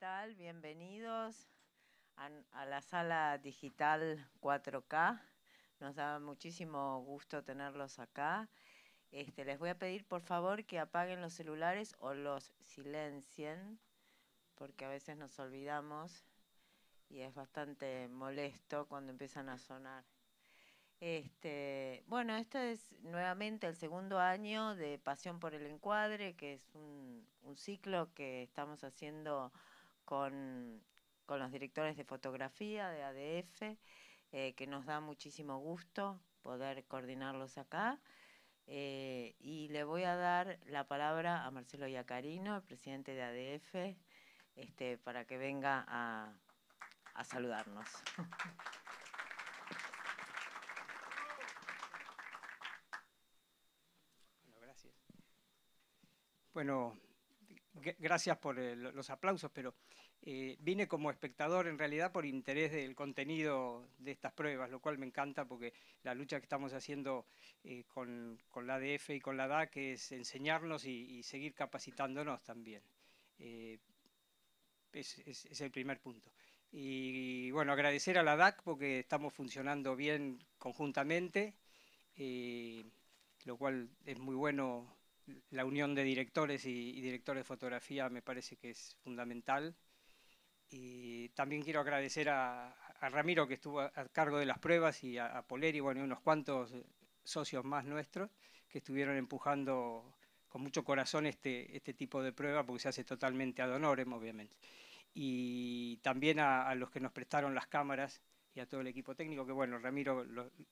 tal? Bienvenidos a, la sala digital 4K. Nos da muchísimo gusto tenerlos acá. Este, les voy a pedir por favor que apaguen los celulares o los silencien, porque a veces nos olvidamos y es bastante molesto cuando empiezan a sonar. Este, bueno, este es nuevamente el segundo año de Pasión por el Encuadre, que es un ciclo que estamos haciendo con, los directores de fotografía de ADF, eh, que nos da muchísimo gusto poder coordinarlos acá. Eh, y le voy a dar la palabra a Marcelo Iacarino, el presidente de ADF, este, para que venga a, a saludarnos. gracias. Bueno, gracias por eh, los aplausos, pero eh, vine como espectador en realidad por interés del contenido de estas pruebas, lo cual me encanta porque la lucha que estamos haciendo eh, con, la ADF y con la DAC es enseñarnos y, seguir capacitándonos también. es, es, el primer punto. Y bueno, agradecer a la DAC porque estamos funcionando bien conjuntamente, lo cual es muy bueno la unión de directores y, directores de fotografía me parece que es fundamental. Y también quiero agradecer a, Ramiro que estuvo a, cargo de las pruebas y a, a Poleri, bueno, y unos cuantos eh, socios más nuestros que estuvieron empujando con mucho corazón este, este tipo de prueba porque se hace totalmente ad honorem, obviamente. Y también a, los que nos prestaron las cámaras y a todo el equipo técnico, que bueno, Ramiro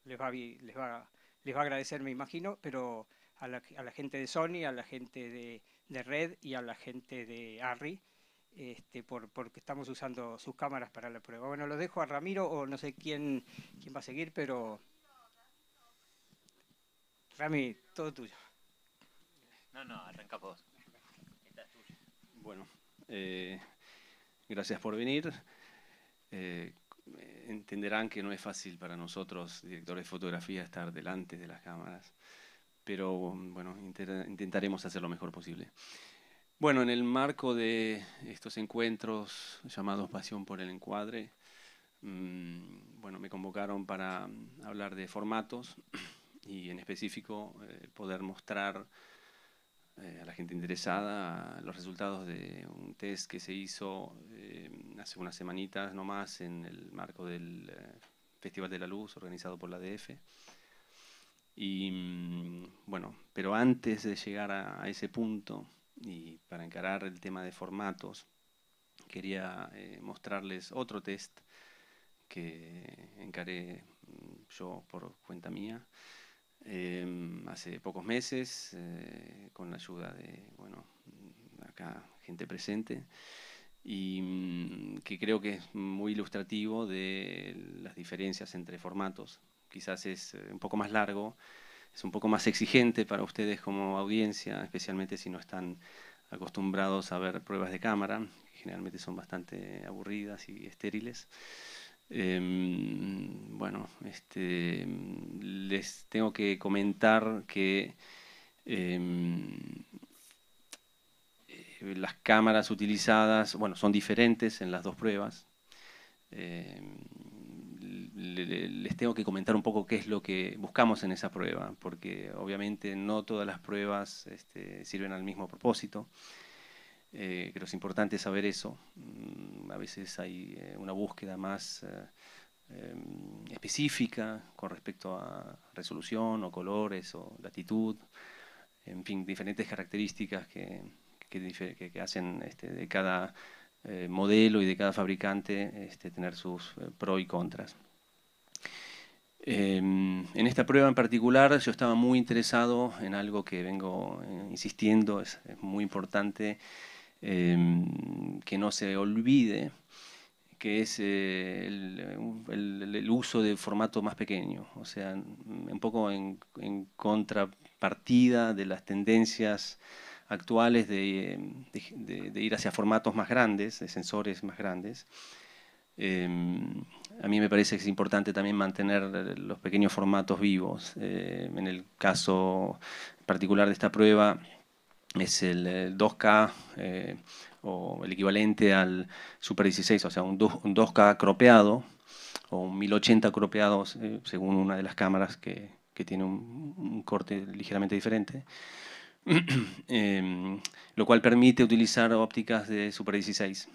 les, va, les, va, les va a agradecer, me imagino, pero a la, gente de Sony, a la gente de, Red y a la gente de Arri, este, por, porque estamos usando sus cámaras para la prueba. Bueno, lo dejo a Ramiro o no sé quién, quién va a seguir, pero... Rami, todo tuyo. No, no, arranca vos. Bueno, eh, gracias por venir. Eh, entenderán que no es fácil para nosotros, directores de fotografía, estar delante de las cámaras pero bueno, intentaremos hacer lo mejor posible. Bueno, en el marco de estos encuentros llamados Pasión por el Encuadre, mm, bueno, me convocaron para hablar de formatos y en específico eh, poder mostrar eh, a la gente interesada los resultados de un test que se hizo eh, hace unas semanitas nomás en el marco del Festival de la Luz organizado por la DF y mm, bueno, pero antes de llegar a, ese punto y para encarar el tema de formatos, quería eh, mostrarles otro test que encaré mm, yo por cuenta mía em, hace pocos meses eh, con la ayuda de, bueno, mm, acá gente presente y que creo que es muy ilustrativo de las diferencias entre formatos quizás es eh, un poco más largo, es un poco más exigente para ustedes como audiencia, especialmente si no están acostumbrados a ver pruebas de cámara, que generalmente son bastante aburridas y estériles. Em, bueno, este, les tengo que comentar que em, eh, las cámaras utilizadas, bueno, son diferentes en las dos pruebas. Em, les tengo que comentar un poco qué es lo que buscamos en esa prueba, porque obviamente no todas las pruebas este, sirven al mismo propósito. Eh, creo es importante saber eso. Mm, a veces hay eh, una búsqueda más eh, em, específica con respecto a resolución o colores o latitud, en fin, diferentes características que, hacen este, de cada eh, modelo y de cada fabricante este, tener sus pros y contras. Em, en esta prueba en particular yo estaba muy interesado en algo que vengo eh, insistiendo, es, muy importante em, que no se olvide, que es eh, el, uso de formato más pequeño, o sea, un poco en, contrapartida de las tendencias actuales em, de, de, ir hacia formatos más grandes, de sensores más grandes. Em, a mí me parece que es importante también mantener eh, los pequeños formatos vivos. Eh, en el caso particular de esta prueba es el 2K eh, o el equivalente al Super 16, o sea, un, 2, k acropeado, o un 1080 acropeado según una de las cámaras que, tiene un, corte ligeramente diferente. Em, lo cual permite utilizar ópticas de Super 16.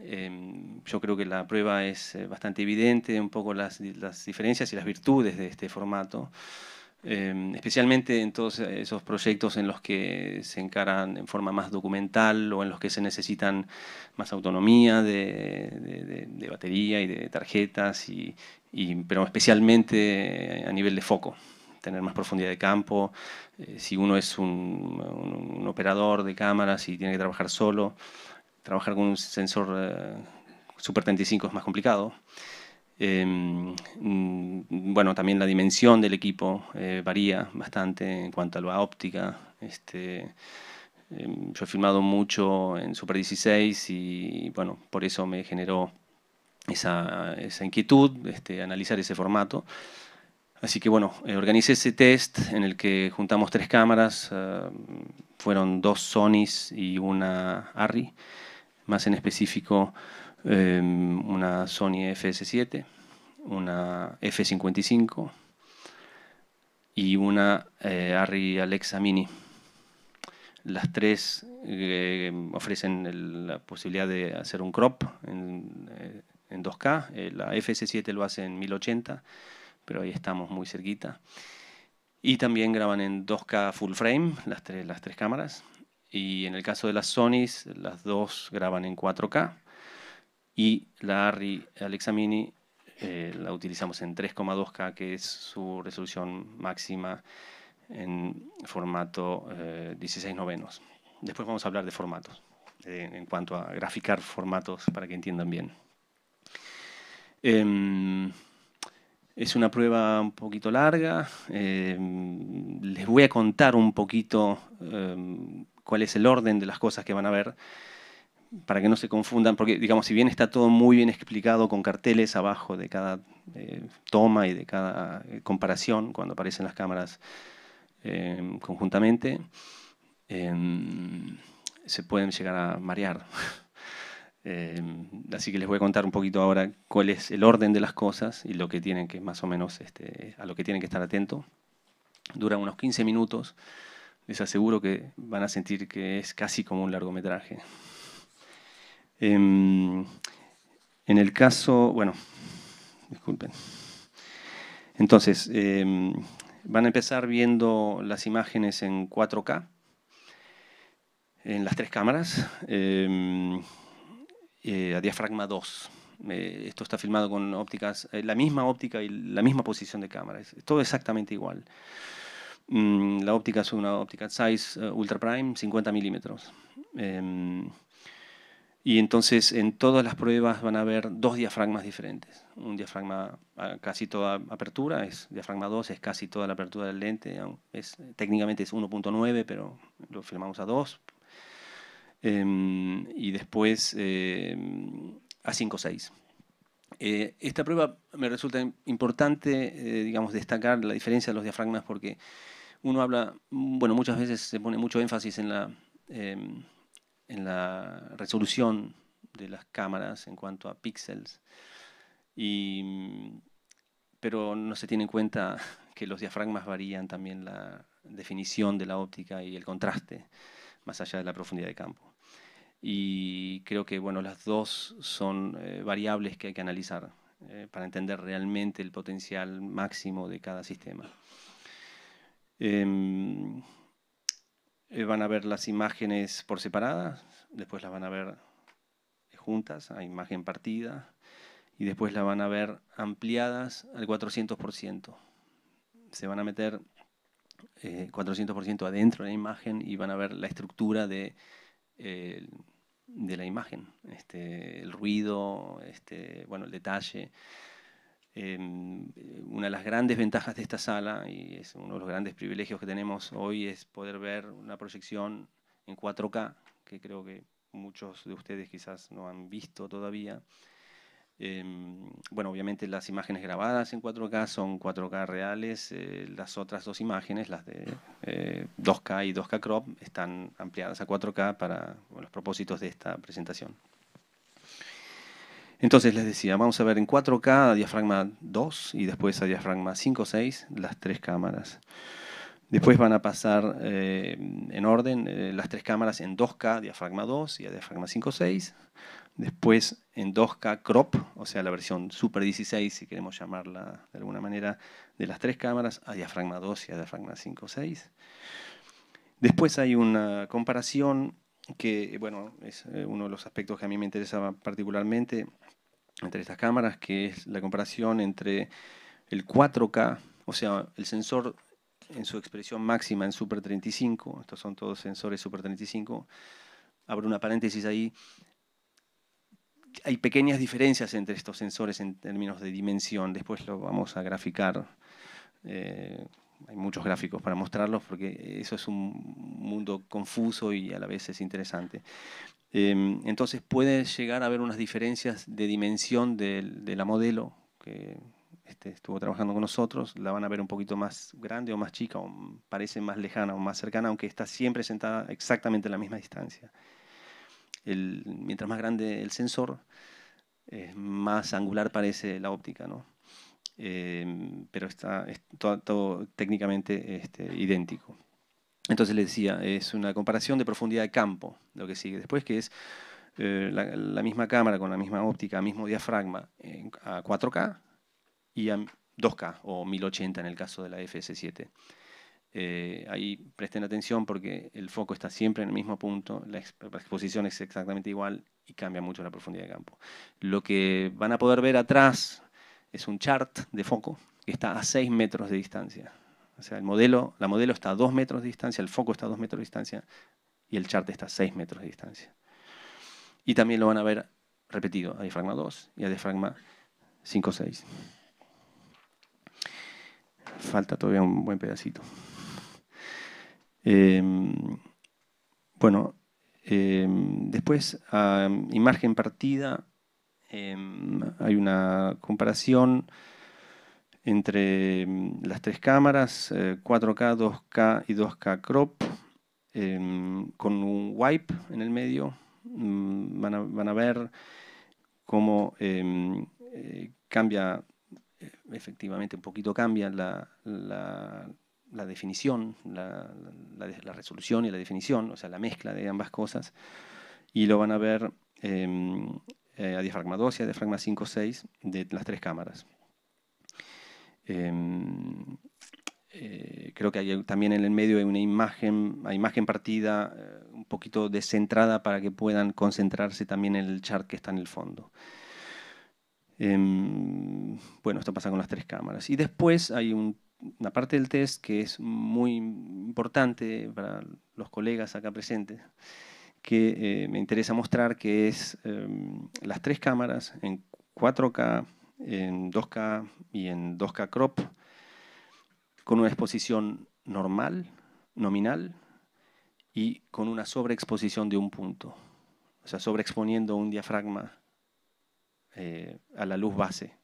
Em, yo creo que la prueba es eh, bastante evidente, un poco las, las diferencias y las virtudes de este formato, em, especialmente en todos esos proyectos en los que se encaran en forma más documental o en los que se necesitan más autonomía de, de, batería y de tarjetas, y, pero especialmente eh, a nivel de foco tener más profundidad de campo, eh, si uno es un operador de cámaras y tiene que trabajar solo, trabajar con un sensor eh, Super 35 es más complicado. Em, mm, bueno, también la dimensión del equipo eh, varía bastante en cuanto a la óptica. Este, em, yo he filmado mucho en Super 16 y bueno, por eso me generó esa, esa inquietud, este, analizar ese formato. Así que bueno, eh, organicé ese test en el que juntamos tres cámaras, fueron dos Sonys y una Arri más en específico em, una Sony FS7, una F55 y una eh, Arri Alexa Mini. Las tres eh, ofrecen la posibilidad de hacer un crop en, 2K. Eh, la FS7 lo hace en 1080, pero ahí estamos muy cerquita. Y también graban en 2K full frame las las tres cámaras y en el caso de las Sonys, las dos graban en 4K y la Arri Alexa Mini eh, la utilizamos en 3,2K, que es su resolución máxima en formato 16 eh, novenos. Después vamos a hablar de formatos, eh, en cuanto a graficar formatos para que entiendan bien. Em, es una prueba un poquito larga. Em, les voy a contar un poquito em, cuál es el orden de las cosas que van a ver, para que no se confundan, porque digamos, si bien está todo muy bien explicado con carteles abajo de cada eh, toma y de cada eh, comparación cuando aparecen las cámaras eh, conjuntamente, em, se pueden llegar a marear. Em, así que les voy a contar un poquito ahora cuál es el orden de las cosas y lo que tienen que más o menos este, a lo que tienen que estar atentos. Dura unos 15 minutos les aseguro que van a sentir que es casi como un largometraje. Em, en el caso, bueno, disculpen. Entonces, em, van a empezar viendo las imágenes en 4K, en las tres cámaras, em, eh, a diafragma 2. Eh, esto está filmado con ópticas, eh, la misma óptica y la misma posición de cámara, es todo exactamente igual. Mm, la óptica es una óptica Size eh, Ultra Prime, 50 milímetros. Em, y entonces en todas las pruebas van a haber dos diafragmas diferentes. Un diafragma a casi toda apertura, es diafragma 2, es casi toda la apertura del lente. Es, técnicamente es 1.9, pero lo filmamos a 2. Em, y después em, a 5.6. Eh, esta prueba me resulta importante, eh, digamos, destacar la diferencia de los diafragmas porque uno habla, bueno, muchas veces se pone mucho énfasis en la, em, resolución de las cámaras en cuanto a píxeles, pero no se tiene en cuenta que los diafragmas varían también la definición de la óptica y el contraste, más allá de la profundidad de campo. Y creo que bueno, las dos son eh, variables que hay que analizar eh, para entender realmente el potencial máximo de cada sistema. Em, eh, van a ver las imágenes por separadas, después las van a ver juntas, a imagen partida, y después las van a ver ampliadas al 400%. Se van a meter 400% eh, adentro de la imagen y van a ver la estructura de, eh, de la imagen, este, el ruido, este, bueno, el detalle. Eh, una de las grandes ventajas de esta sala, y es uno de los grandes privilegios que tenemos hoy, es poder ver una proyección en 4K, que creo que muchos de ustedes quizás no han visto todavía. Em, bueno, obviamente las imágenes grabadas en 4K son 4K reales, eh, las otras dos imágenes, las de 2K eh, y 2K crop, están ampliadas a 4K para los propósitos de esta presentación. Entonces les decía, vamos a ver en 4K a diafragma 2 y después a diafragma 5 6 las tres cámaras. Después van a pasar eh, en orden eh, las tres cámaras en 2K, diafragma 2 y a diafragma 5.6. Después en 2K crop, o sea la versión Super 16, si queremos llamarla de alguna manera, de las tres cámaras a diafragma 2 y a diafragma 5.6. Después hay una comparación que bueno, es eh, uno de los aspectos que a mí me interesa particularmente entre estas cámaras, que es la comparación entre el 4K, o sea, el sensor en su expresión máxima en Super 35, estos son todos sensores Super 35, abro una paréntesis ahí, hay pequeñas diferencias entre estos sensores en términos de dimensión, después lo vamos a graficar. Eh, hay muchos gráficos para mostrarlos porque eso es un mundo confuso y a la vez es interesante. Em, entonces puede llegar a haber unas diferencias de dimensión de, la modelo que este, estuvo trabajando con nosotros, la van a ver un poquito más grande o más chica, o parece más lejana o más cercana, aunque está siempre sentada exactamente a la misma distancia. mientras más grande el sensor, eh, más angular parece la óptica, ¿no? Em, pero está todo, técnicamente este, idéntico. Entonces les decía, es una comparación de profundidad de campo, lo que sigue después, que es eh, la, misma cámara con la misma óptica, mismo diafragma a 4K y a 2K o 1080 en el caso de la FS7. Eh, ahí presten atención porque el foco está siempre en el mismo punto, la, exposición es exactamente igual y cambia mucho la profundidad de campo. Lo que van a poder ver atrás es un chart de foco que está a 6 metros de distancia. O sea, el modelo, la modelo está a 2 metros de distancia, el foco está a 2 metros de distancia y el chart está a 6 metros de distancia. Y también lo van a ver repetido a diafragma 2 y a diafragma 5, 6. Falta todavía un buen pedacito. Eh, bueno, eh, después, a ah, imagen partida, Em, hay una comparación entre em, las tres cámaras, 4K, eh, 2K y 2K crop, em, con un wipe en el medio. Mm, van, a, van a, ver cómo eh, cambia, eh, efectivamente un poquito cambia la, definición, la, resolución y la definición, o sea, la mezcla de ambas cosas. Y lo van a ver eh, a diafragma 2 y a diafragma 5-6 de las tres cámaras. Em, eh, creo que hay, también en el medio hay una imagen, imagen partida eh, un poquito descentrada para que puedan concentrarse también en el chart que está en el fondo. Em, bueno, esto pasa con las tres cámaras. Y después hay una parte del test que es muy importante para los colegas acá presentes, que eh, me interesa mostrar, que es em, las tres cámaras en 4K, en 2K y en 2K crop, con una exposición normal, nominal, y con una sobreexposición de un punto, o sea, sobreexponiendo un diafragma eh, a la luz base.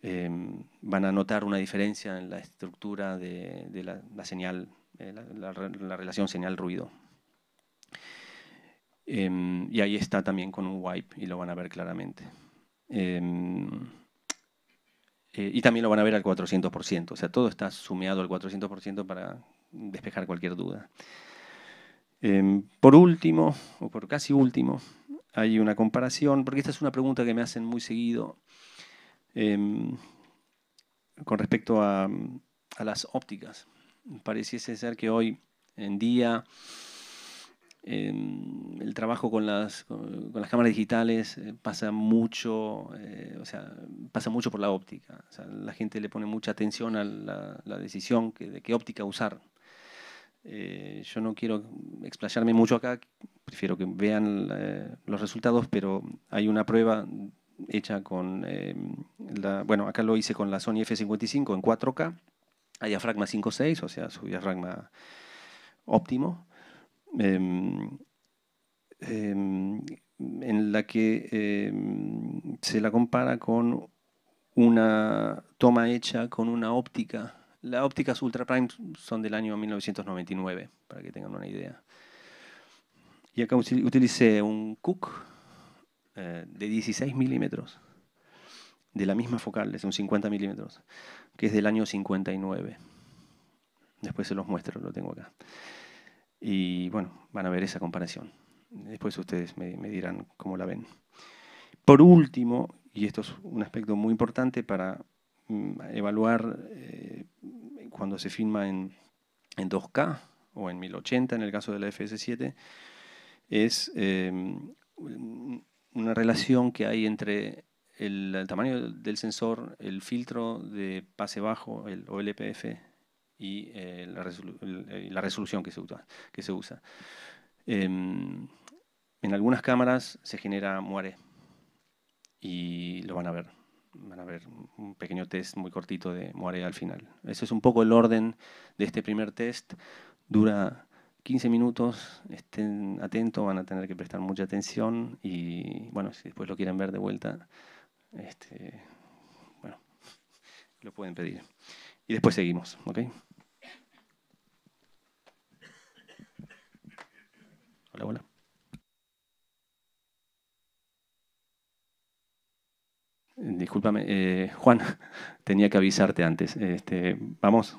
Em, van a notar una diferencia en la estructura de, la, señal, eh, la relación señal-ruido. Em, y ahí está también con un wipe y lo van a ver claramente. Em, eh, y también lo van a ver al 400%, o sea, todo está sumeado al 400% para despejar cualquier duda. Em, por último, o por casi último, hay una comparación, porque esta es una pregunta que me hacen muy seguido con respecto a, a las ópticas. Pareciese ser que hoy en día Em, el trabajo con las, con, las cámaras digitales eh, pasa mucho, eh, o sea, pasa mucho por la óptica. la gente le pone mucha atención a la, decisión de qué óptica usar. Eh, yo no quiero explayarme mucho acá, prefiero que vean los resultados, pero hay una prueba hecha con, em, la, bueno, acá lo hice con la Sony F55 en 4K, a diafragma 5.6, o sea, su diafragma óptimo Em, em, en la que em, se la compara con una toma hecha con una óptica. Las ópticas Ultra Prime son del año 1999, para que tengan una idea. Y acá utilicé un Cook eh, de 16 milímetros, de la misma focal, es un 50 milímetros, que es del año 59. Después se los muestro, lo tengo acá. Y bueno, van a ver esa comparación. Después ustedes me, dirán cómo la ven. Por último, y esto es un aspecto muy importante para mm, evaluar eh, cuando se filma en, 2K o en 1080 en el caso de la FS7, es em, una relación que hay entre el, tamaño del sensor, el filtro de pase bajo el, o e y eh, la, eh, la, resolución que se usa. Que se usa. Em, en algunas cámaras se genera muare y lo van a ver. Van a ver un pequeño test muy cortito de muare al final. Ese es un poco el orden de este primer test. Dura 15 minutos, estén atentos, van a tener que prestar mucha atención y bueno, si después lo quieren ver de vuelta, este, bueno, lo pueden pedir. Y después seguimos, ¿ok? hola, Discúlpame, eh, Juan, tenía que avisarte antes. Este, vamos.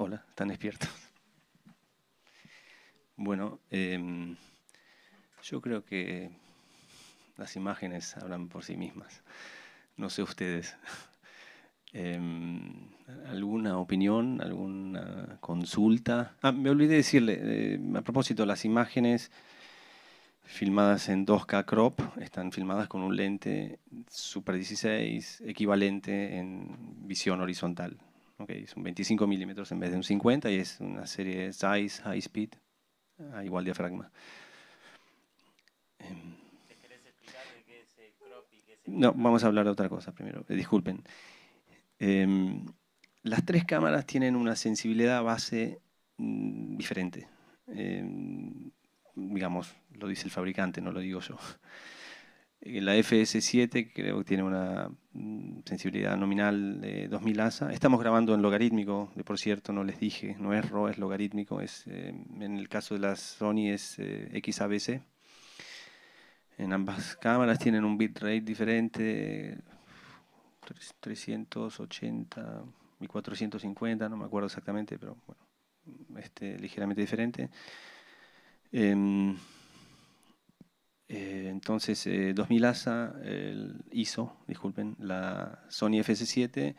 Hola, ¿están despiertos? Bueno, em, yo creo que las imágenes hablan por sí mismas. No sé ustedes. Em, ¿Alguna opinión? ¿Alguna consulta? Ah, me olvidé decirle, eh, a propósito, las imágenes filmadas en 2K crop están filmadas con un lente Super 16 equivalente en visión horizontal. Okay, un 25 milímetros en vez de un 50 y es una serie de size, high speed, a ah, igual diafragma. Em, no, vamos a hablar de otra cosa primero, eh, disculpen. Eh, las tres cámaras tienen una sensibilidad base mm, diferente. Eh, digamos, lo dice el fabricante, no lo digo yo. Eh, la FS7 creo que tiene una mm, sensibilidad nominal de 2000 ASA. Estamos grabando en logarítmico, de por cierto, no les dije, no es RO, es logarítmico, es, eh, en el caso de las Sony es eh, XAVC. XABC. En ambas cámaras tienen un bitrate diferente, 380 y 450, no me acuerdo exactamente, pero bueno, este, ligeramente diferente. Em, eh, entonces, 2000 eh, ASA el hizo, disculpen, la Sony fs 7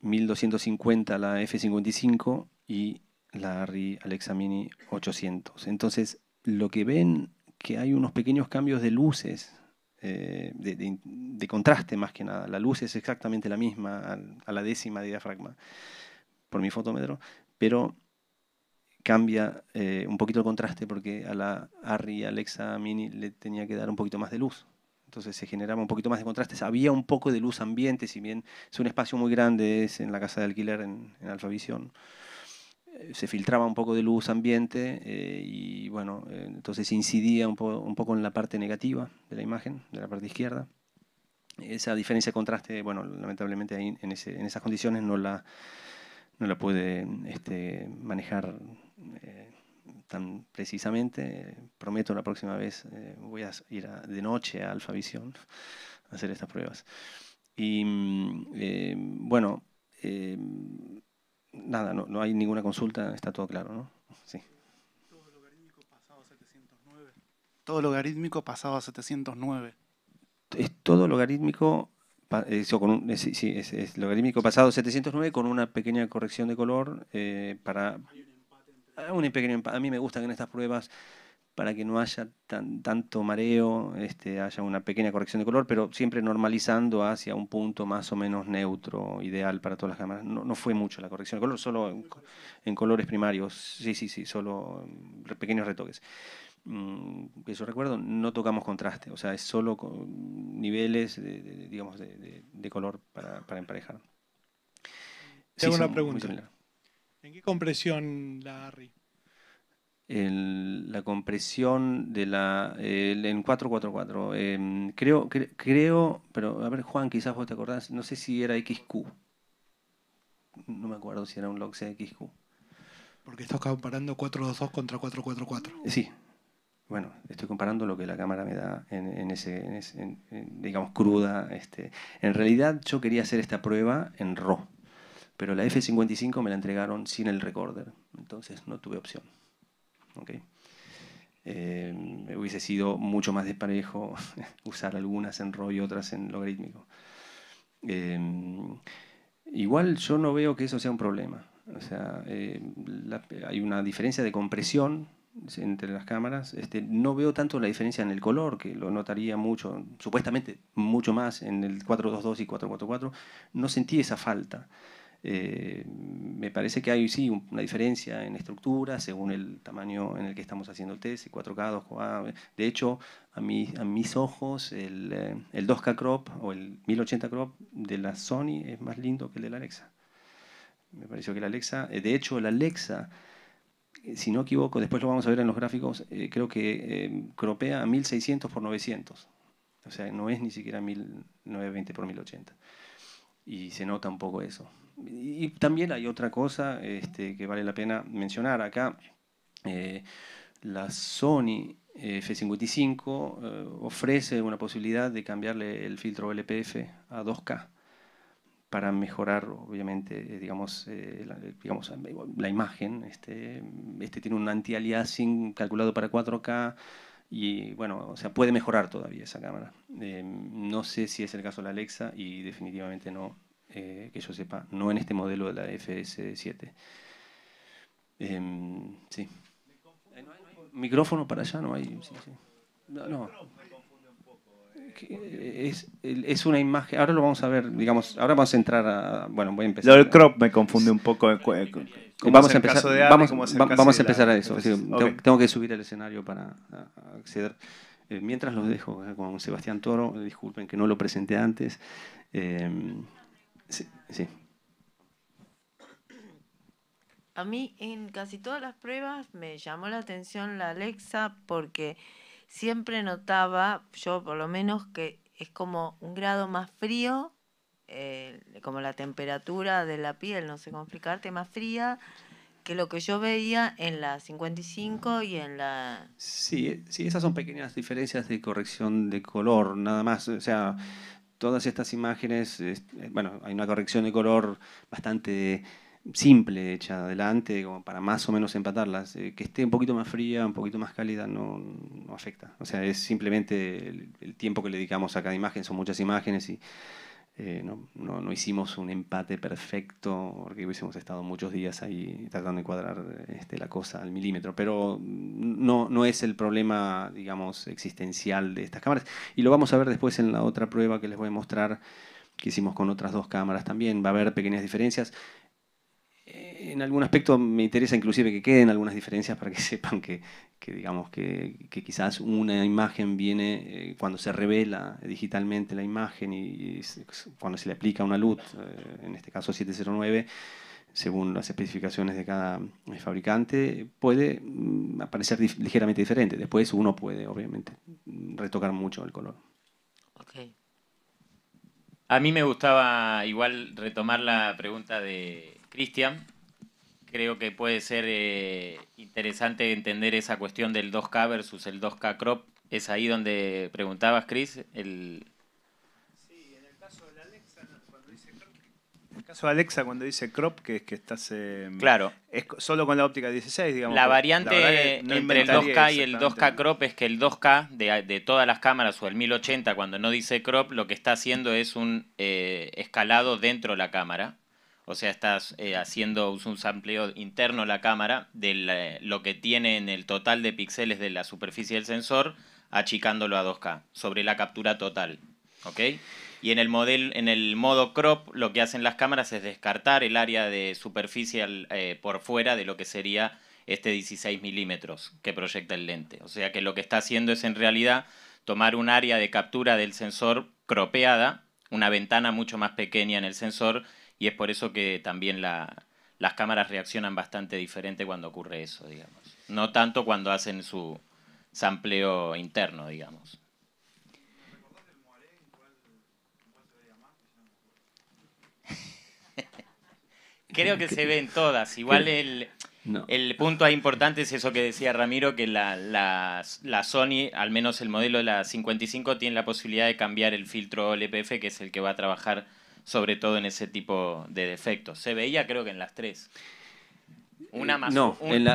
1250 la F55 y la Arri Alexa Mini 800. Entonces, lo que ven que hay unos pequeños cambios de luces, eh, de, contraste más que nada. La luz es exactamente la misma a, la décima de diafragma por mi fotómetro, pero cambia eh, un poquito el contraste porque a la Harry Alexa Mini le tenía que dar un poquito más de luz. Entonces se generaba un poquito más de contraste Había un poco de luz ambiente, si bien es un espacio muy grande, es en la casa de alquiler en, en Alfavisión. Eh, se filtraba un poco de luz ambiente eh, y bueno, entonces incidía un, un poco en la parte negativa de la imagen, de la parte izquierda esa diferencia de contraste, bueno, lamentablemente ahí en, esas condiciones no la, no la puede este, manejar eh, tan precisamente. Prometo la próxima vez eh, voy a ir de noche a Visión a hacer estas pruebas. Y mm, eh, bueno, nada, no, no, hay ninguna consulta, está todo claro, ¿no? Sí. Todo logarítmico pasado a 709. Todo logarítmico pasado a 709. Es todo logarítmico con eh, es, logarítmico pasado 709 con una pequeña corrección de color eh, para ah, un A mí me gusta que en estas pruebas para que no haya tanto mareo, este, haya una pequeña corrección de color, pero siempre normalizando hacia un punto más o menos neutro, ideal para todas las cámaras. No, fue mucho la corrección de color, solo en, en colores primarios, sí, sí, sí, solo mm, pequeños retoques. Mm, que yo recuerdo, no tocamos contraste, o sea, es solo niveles, de, digamos, de, color para, emparejar. Tengo una pregunta. ¿En qué compresión la ARRI? la compresión de la en 444 em, creo creo pero a ver Juan quizás vos te acordás no sé si era XQ no me acuerdo si era un log XQ porque estás comparando 422 contra 444 sí bueno, estoy comparando lo que la cámara me da en, ese, digamos, cruda. Este. En realidad yo quería hacer esta prueba en RAW, pero la F55 me la entregaron sin el recorder, entonces no tuve opción. ¿Okay? Eh, hubiese sido mucho más desparejo usar algunas en RAW y otras en logarítmico. Eh, igual yo no veo que eso sea un problema. O sea, eh, hay una diferencia de compresión entre las cámaras, este, no veo tanto la diferencia en el color, que lo notaría mucho, supuestamente mucho más en el 422 y 444, no sentí esa falta. Eh, me parece que hay sí una diferencia en estructura según el tamaño en el que estamos haciendo el test, 4K, 2K. Eh. De hecho, a, a mis ojos, el, eh, el, 2K crop o el 1080 crop de la Sony es más lindo que el de la Alexa. Me pareció que la Alexa, de hecho, la Alexa eh, si no equivoco, después lo vamos a ver en los gráficos, eh, creo que eh, cropea a 1600 por 900. O sea, no es ni siquiera 1920 por 1080. Y se nota un poco eso. Y, también hay otra cosa este, que vale la pena mencionar acá. la Sony F55 ofrece una posibilidad de cambiarle el filtro LPF a 2K para mejorar, obviamente, eh, digamos, eh, la, eh, digamos, la imagen. Este, este tiene un anti-aliasing calculado para 4K y, bueno, o sea, puede mejorar todavía esa cámara. Em, no sé si es el caso de la Alexa y definitivamente no, que yo sepa, no en este modelo de la FS7. Em, sí. ¿Micrófono para allá? No hay. No, no. Eh, es, es, una imagen. Ahora lo vamos a ver, digamos, ahora vamos a entrar a. Bueno, voy a empezar. el crop me confunde un poco. Eh, eh, vamos a empezar, vamos, vamos a, empezar a eso. Tengo que subir el escenario para acceder. mientras los dejo con Sebastián Toro, disculpen que no lo presenté antes. sí. A mí en casi todas las pruebas me llamó la atención la Alexa porque siempre notaba, yo por lo menos, que es como un grado más frío, eh, como la temperatura de la piel, no sé cómo explicarte, más fría que lo que yo veía en la 55 y en la... Sí, sí, esas son pequeñas diferencias de corrección de color, nada más. O sea, todas estas imágenes, eh, bueno, hay una corrección de color bastante simple hecha adelante, para más o menos empatarlas. Eh, que esté un poquito más fría, un poquito más cálida, no, afecta. O sea, es simplemente el, tiempo que le dedicamos a cada imagen, son muchas imágenes y eh, no, hicimos un empate perfecto porque hubiésemos estado muchos días ahí tratando de cuadrar este, la cosa al milímetro. Pero no, no es el problema, digamos, existencial de estas cámaras. Y lo vamos a ver después en la otra prueba que les voy a mostrar que hicimos con otras dos cámaras también. Va a haber pequeñas diferencias en algún aspecto me interesa inclusive que queden algunas diferencias para que sepan que, digamos, que, quizás una imagen viene eh, cuando se revela digitalmente la imagen y, cuando se le aplica una luz, eh, en este caso 709, según las especificaciones de cada eh, fabricante, puede mm, aparecer ligeramente diferente. Después uno puede, obviamente, retocar mucho el color. A mí me gustaba igual retomar la pregunta de Cristian, creo que puede ser eh, interesante entender esa cuestión del 2K versus el 2K crop. ¿Es ahí donde preguntabas, Chris? Sí, en el caso de Alexa, cuando dice crop, Alexa, cuando dice crop, que es que estás. Em, claro. Es solo con la óptica 16, digamos. La variante entre el 2K y el 2K crop es que el 2K de, todas las cámaras o el 1080, cuando no dice crop, lo que está haciendo es un eh, escalado dentro de la cámara o sea, estás eh, haciendo un sampleo interno la cámara de lo que tiene en el total de píxeles de la superficie del sensor, achicándolo a 2K, sobre la captura total. ¿Ok? Y en el, model, en el modo crop, lo que hacen las cámaras es descartar el área de superficie eh, por fuera de lo que sería este 16 milímetros que proyecta el lente. O sea que lo que está haciendo es en realidad tomar un área de captura del sensor cropeada, una ventana mucho más pequeña en el sensor y es por eso que también las cámaras reaccionan bastante diferente cuando ocurre eso, digamos. No tanto cuando hacen su sampleo interno, digamos. Creo que se ven todas. Igual el, punto importante es eso que decía Ramiro, que la, la, Sony, al menos el modelo de la 55, tiene la posibilidad de cambiar el filtro LPF, e que es el que va a trabajar sobre todo en ese tipo de defectos. Se veía creo que en las tres. Una eh, más. No, en, no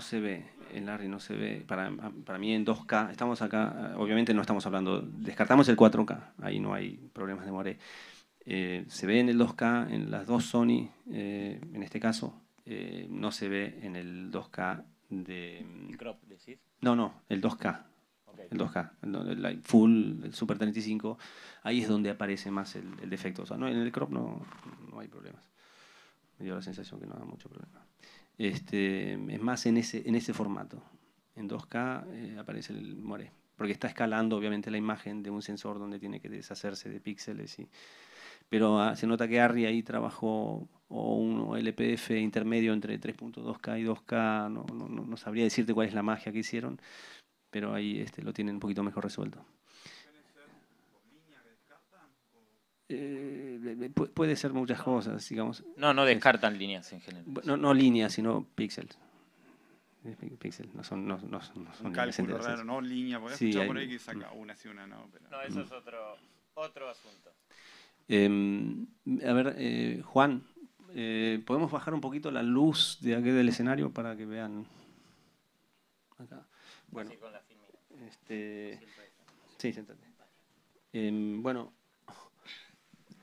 se ve. el no se ve. Para, para, mí en 2K, estamos acá, eh, obviamente no estamos hablando, descartamos el 4K, ahí no hay problemas de more. Eh, se ve en el 2K, en las dos Sony, en este caso, no se ve en el 2K de... ¿Crop, decís? No, no, el 2K el 2K, el, full, el Super 35, ahí es donde aparece más el, defecto. O sea, no, en el crop no, no, hay problemas. Me dio la sensación que no da mucho problema. Este, es más en ese, en ese formato. En 2K eh, aparece el more. Porque está escalando, obviamente, la imagen de un sensor donde tiene que deshacerse de píxeles. Y... Pero ah, se nota que Harry ahí trabajó o un LPF intermedio entre 3.2K y 2K. no sabría decirte cuál es la magia que hicieron pero ahí este, lo tienen un poquito mejor resuelto. Eh, puede ser muchas cosas, digamos. No, no descartan líneas en general. No, no líneas, sino píxeles. píxeles no son, no, no, no son no por ahí saca una una no. No, eso es otro, otro asunto. Em, a ver, eh, Juan, eh, ¿podemos bajar un poquito la luz de aquí del escenario para que vean? Acá. Bueno, este, em, bueno,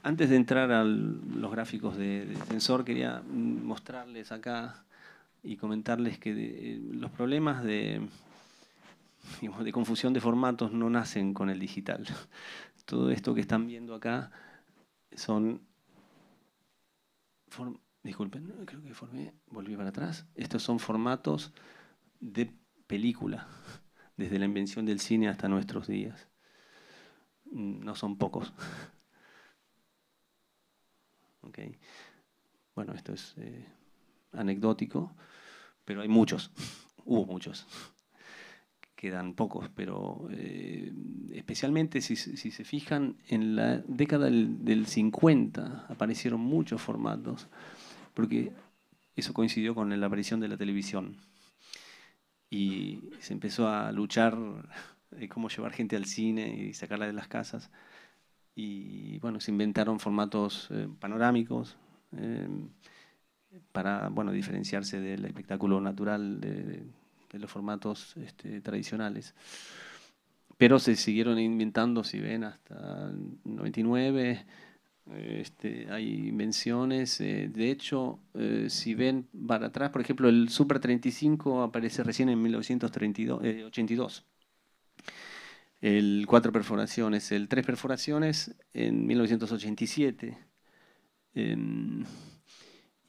antes de entrar a los gráficos de, tensor, quería mostrarles acá y comentarles que eh, los problemas de, de confusión de formatos no nacen con el digital. Todo esto que están viendo acá son... disculpen, creo que volví para atrás. Estos son formatos de película, desde la invención del cine hasta nuestros días. No son pocos. Bueno, esto es eh, anecdótico, pero hay muchos, hubo muchos. Quedan pocos, pero eh, especialmente si, se fijan, en la década del 50 aparecieron muchos formatos, porque eso coincidió con la aparición de la televisión y se empezó a luchar de cómo llevar gente al cine y sacarla de las casas. Y bueno, se inventaron formatos eh, panorámicos eh, para bueno, diferenciarse del espectáculo natural de, los formatos este, tradicionales. Pero se siguieron inventando, si ven, hasta el 99 este, hay invenciones. Eh, de hecho, eh, si ven para atrás, por ejemplo, el Super 35 aparece recién en 1982. Eh, el 4 perforaciones, el 3 perforaciones en 1987. Em,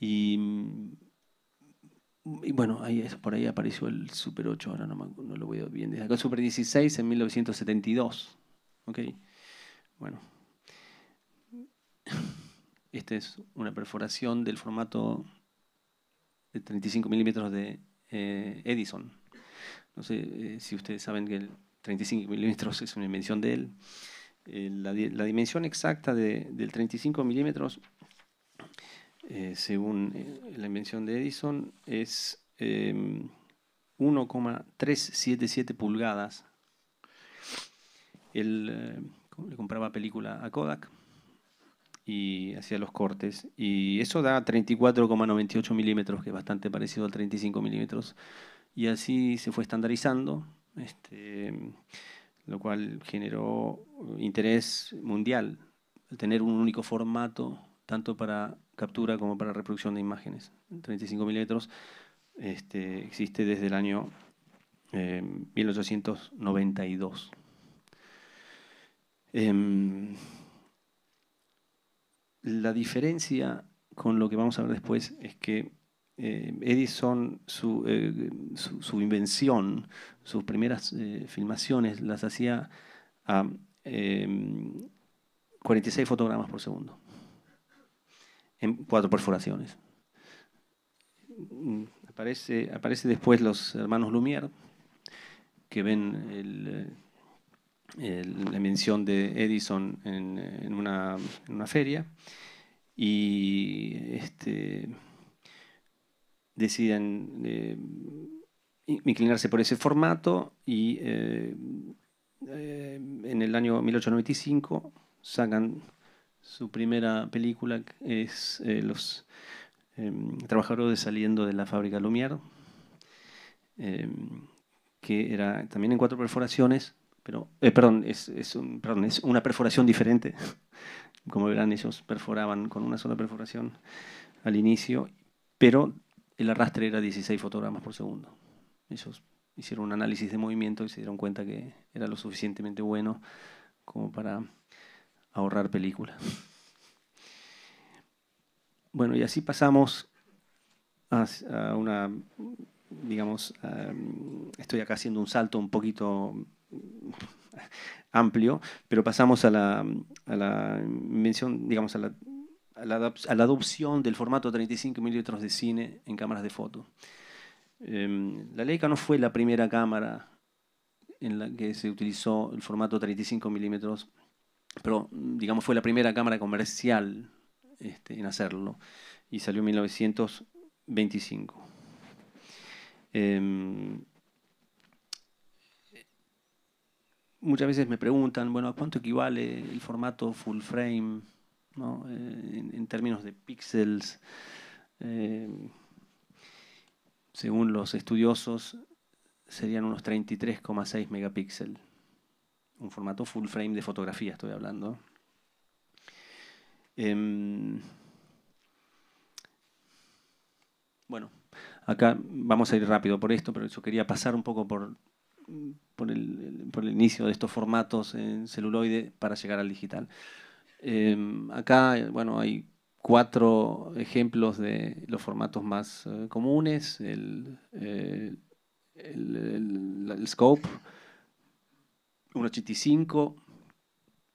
y, bueno, ahí, por ahí apareció el Super 8, ahora no, lo veo bien desde acá. Super 16 en 1972. Ok. Bueno, esta es una perforación del formato de 35 milímetros de eh, Edison. No sé eh, si ustedes saben que el 35 milímetros es una invención de él. Eh, la, dimensión exacta del 35 milímetros, según la invención de Edison, es 1,377 em, pulgadas. Él le compraba película a Kodak y hacia los cortes. Y eso da 34,98 milímetros, que es bastante parecido al 35 milímetros. Y así se fue estandarizando, este, lo cual generó interés mundial, tener un único formato, tanto para captura como para reproducción de imágenes. 35 milímetros este, existe desde el año 1892. Eh, la diferencia con lo que vamos a ver después es que eh, Edison, eh, su, invención, sus primeras eh, filmaciones las hacía a 46 em, fotogramas por segundo, en cuatro perforaciones. Aparece, aparece después los hermanos Lumière, que ven el la mención de Edison en, una, feria y este, deciden eh, inclinarse por ese formato y eh, en el año 1895 sacan su primera película, que es eh, Los em, Trabajadores saliendo de la fábrica Lumière, em, que era también en cuatro perforaciones, pero, eh, perdón, es, es perdón, es una perforación diferente. Como verán, ellos perforaban con una sola perforación al inicio, pero el arrastre era 16 fotogramas por segundo. Ellos hicieron un análisis de movimiento y se dieron cuenta que era lo suficientemente bueno como para ahorrar película. Bueno, y así pasamos a, una, digamos, estoy acá haciendo un salto un poquito amplio, pero pasamos a la, a la invención, digamos, a la, a la, adopción del formato 35 milímetros de cine en cámaras de foto. Em, la Leica no fue la primera cámara en la que se utilizó el formato 35 milímetros, pero digamos fue la primera cámara comercial este, en hacerlo y salió en 1925. Eh, em, muchas veces me preguntan, bueno, ¿a cuánto equivale el formato full frame eh, en, términos de píxeles? Eh, según los estudiosos, serían unos 33,6 megapíxeles. Un formato full frame de fotografía estoy hablando. Em, bueno, acá vamos a ir rápido por esto, pero yo quería pasar un poco por por el, por el inicio de estos formatos en celuloide para llegar al digital. Em, acá, bueno, hay cuatro ejemplos de los formatos más eh, comunes, el, eh, el, Scope, 1.85,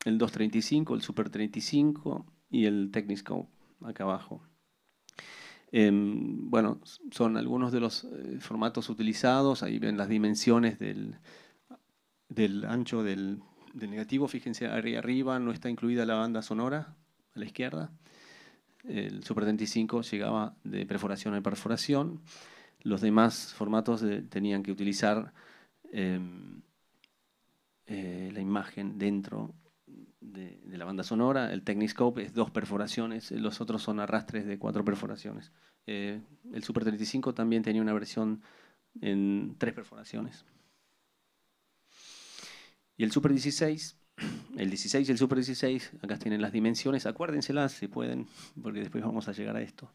el 2.35, el Super 35 y el Techniscope, acá abajo. Em, bueno, son algunos de los eh, formatos utilizados, ahí ven las dimensiones del, ancho del, del, negativo, fíjense arriba no está incluida la banda sonora, a la izquierda, el Super 35 llegaba de perforación a perforación, los demás formatos tenían que utilizar em, eh, la imagen dentro de, la banda sonora, el Techniscope es dos perforaciones, eh, los otros son arrastres de cuatro perforaciones. Eh, el Super 35 también tenía una versión en tres perforaciones. Y el Super 16, el 16 y el Super 16, acá tienen las dimensiones, acuérdenselas si pueden, porque después vamos a llegar a esto.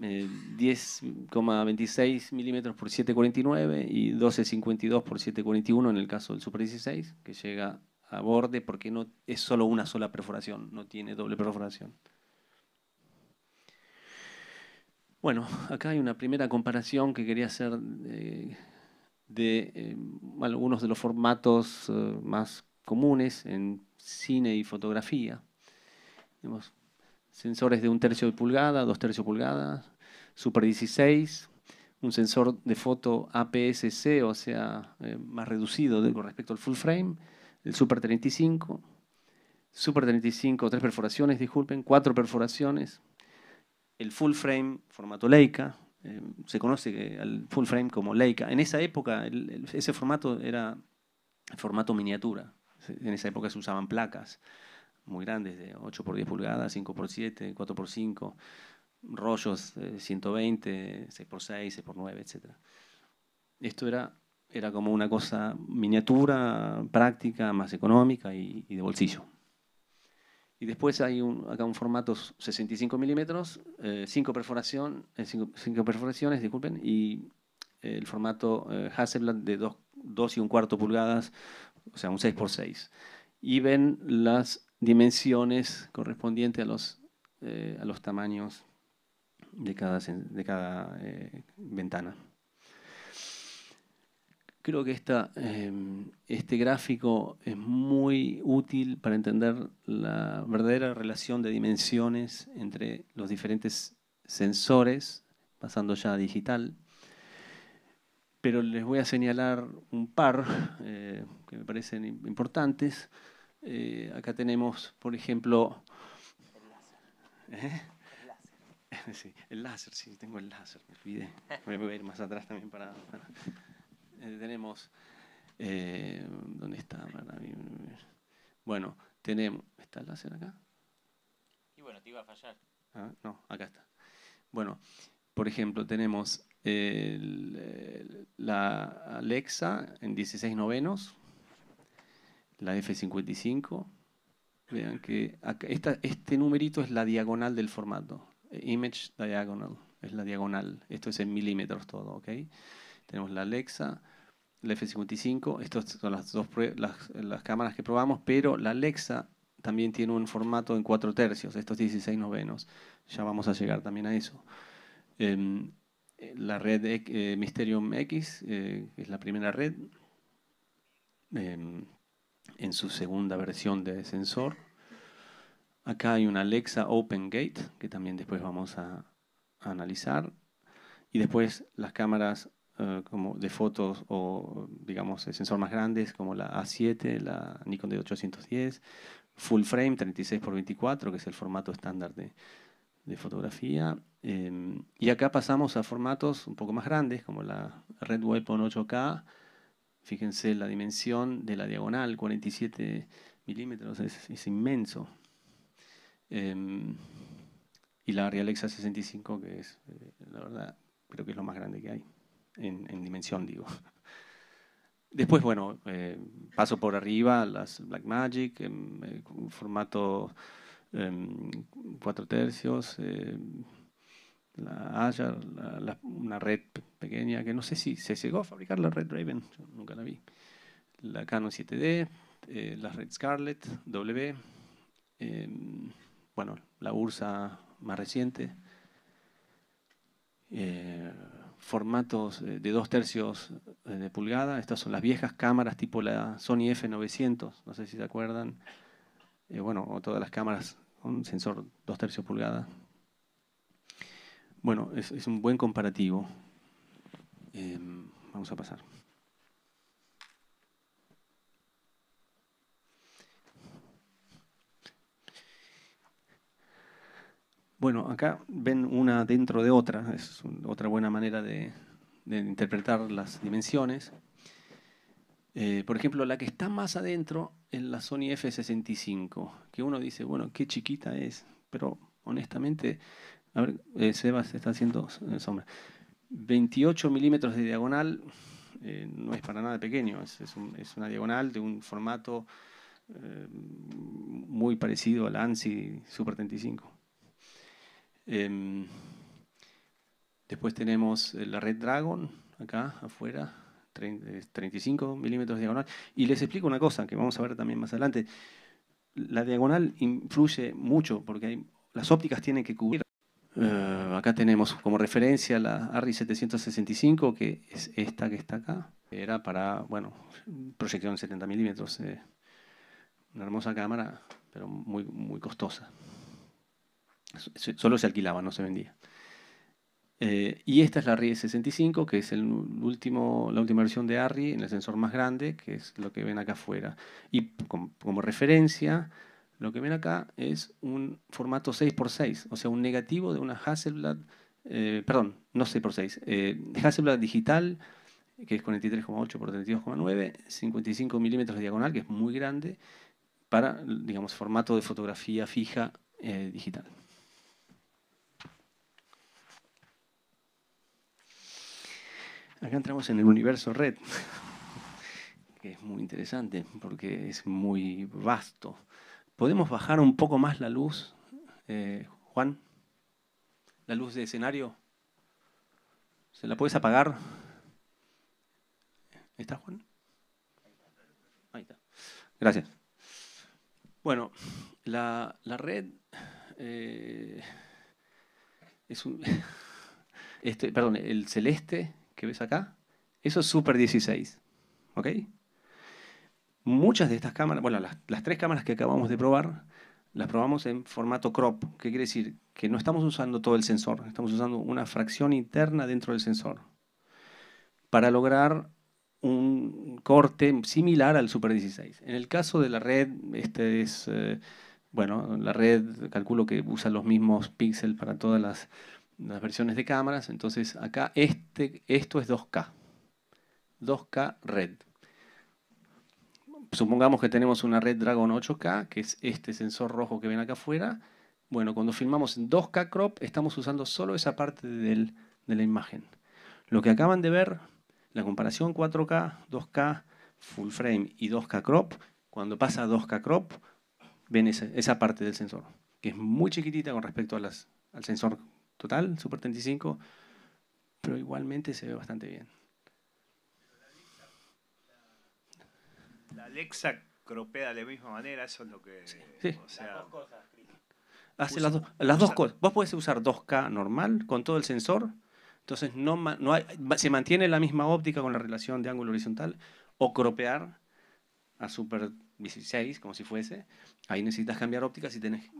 10,26 eh, milímetros por 7,49 y 12,52 por 7,41 en el caso del Super 16, que llega a borde porque no, es solo una sola perforación, no tiene doble perforación. Bueno, acá hay una primera comparación que quería hacer eh, de eh, algunos de los formatos eh, más comunes en cine y fotografía. Tenemos sensores de un tercio de pulgada, dos tercios de pulgada, Super 16, un sensor de foto APS-C, o sea, más reducido con respecto al full frame, el Super 35, Super 35, tres perforaciones, disculpen, cuatro perforaciones, el full frame, formato Leica, eh, se conoce el full frame como Leica. En esa época el, ese formato era formato miniatura, en esa época se usaban placas muy grandes, de 8 x 10 pulgadas, 5 x 7, 4 x 5, rollos 120, 6 x 6, 6 x 9, etc. Esto era era como una cosa miniatura, práctica, más económica y, de bolsillo. Y después hay acá un formato 65 milímetros, 5 eh, perforación, eh, cinco, perforaciones, disculpen, y eh, el formato Hasselblad de 2 y un cuarto pulgadas, o sea, un 6x6. Y ven las dimensiones correspondientes a los, tamaños de cada, de cada ventana. Creo que em, este gráfico es muy útil para entender la verdadera relación de dimensiones entre los diferentes sensores, pasando ya a digital. Pero les voy a señalar un par eh, que me parecen importantes. Eh, acá tenemos, por ejemplo... El láser. El láser. Sí, el láser, sí, tengo el láser, me olvidé. voy a ir más atrás también para. Eh, tenemos, eh, ¿dónde está? Bueno, tenemos, ¿está el láser acá? Y bueno, te iba a fallar. Ah, no, acá está. Bueno, por ejemplo, tenemos la Alexa en 16 novenos, la F55. Vean que este numerito es la diagonal del formato. Eh, image diagonal, es la diagonal. Esto es en milímetros todo, ¿ok? tenemos la Alexa, la F55, estas son las dos las, cámaras que probamos, pero la Alexa también tiene un formato en 4 tercios, estos 16 novenos. Ya vamos a llegar también a eso. Em, la red eh, Mysterium X, eh, que es la primera red, em, en su segunda versión de sensor. Acá hay una Alexa Open Gate, que también después vamos a analizar. Y después las cámaras eh, como de fotos o, digamos, sensor más grandes como la A7, la Nikon D810, full frame 36x24, que es el formato estándar de, fotografía. Em, y acá pasamos a formatos un poco más grandes, como la Red Weapon 8K. Fíjense la dimensión de la diagonal, 47 milímetros, es, inmenso. Em, y la Realexa 65, que es, eh, la verdad, creo que es lo más grande que hay en, dimensión, digo. Después, bueno, eh, paso por arriba las Blackmagic magic em, eh, formato em, cuatro 4 tercios, eh, la Azure la, una red pequeña que no sé si se llegó a fabricar la Red Raven, nunca la vi. La Canon 7D, la Red Scarlet, W, em, bueno, la Ursa más reciente formatos eh, de dos tercios eh, de pulgada. Estas son las viejas cámaras tipo la Sony F900, no sé si se acuerdan. Eh, bueno, todas las cámaras con sensor dos tercios pulgada. Bueno, es, un buen comparativo. Em, vamos a pasar. Bueno, acá ven una dentro de otra, es otra buena manera de, interpretar las dimensiones. Eh, por ejemplo, la que está más adentro es la Sony F65, que uno dice, bueno, qué chiquita es, pero honestamente, a ver, eh, está haciendo eh, sombra. 28 milímetros de diagonal no es para nada pequeño, es, es una diagonal de un formato muy parecido al ANSI Super 35. Em, después tenemos eh, la red Dragon, acá afuera, 35 eh, milímetros de diagonal. Y les explico una cosa que vamos a ver también más adelante. La diagonal influye mucho porque las ópticas tienen que cubrir. Eh, acá tenemos como referencia la ARRI 765, que es esta que está acá. Era para, bueno, proyección 70 milímetros. una hermosa cámara, pero muy, muy costosa. Solo se alquilaba, no se vendía. Eh, y esta es la RIE 65, que es la última versión de ARRI en el sensor más grande, que es lo que ven acá afuera. Y como, referencia, lo que ven acá es un formato 6x6, o sea, un negativo de una Hasselblad, eh, perdón, no 6x6, eh, Hasselblad digital, que es 43,8 x 32,9, 55 milímetros de diagonal, que es muy grande, para, digamos, formato de fotografía fija eh, digital. Acá entramos en el universo red, que es muy interesante porque es muy vasto. ¿Podemos bajar un poco más la luz, eh, Juan? ¿La luz de escenario? ¿Se la puedes apagar? ¿Está Juan? Ahí está. Gracias. Bueno, la, la red eh, es un... Este, perdón, el celeste que ves acá, eso es Super 16. ¿Ok? Muchas de estas cámaras, bueno, las, tres cámaras que acabamos de probar, las probamos en formato crop, que quiere decir que no estamos usando todo el sensor, estamos usando una fracción interna dentro del sensor para lograr un corte similar al Super 16. En el caso de la red, este es, eh, bueno, la red calculo que usa los mismos píxeles para todas las, las versiones de cámaras. Entonces acá este, esto es 2K. 2K red. Supongamos que tenemos una red Dragon 8K, que es este sensor rojo que ven acá afuera. Bueno, cuando filmamos en 2K crop estamos usando solo esa parte de la imagen. Lo que acaban de ver, la comparación 4K, 2K, full frame y 2K crop, cuando pasa a 2K crop, ven esa, parte del sensor, que es muy chiquitita con respecto al sensor total, Super 35, pero igualmente se ve bastante bien. La Alexa cropea de la misma manera, eso es lo que... Sí. O sea, Hace las, ah, las dos cosas. Vos podés usar 2K normal con todo el sensor, entonces no, no se mantiene la misma óptica con la relación de ángulo horizontal, o cropear a Super 16 como si fuese. Ahí necesitas cambiar óptica si tenés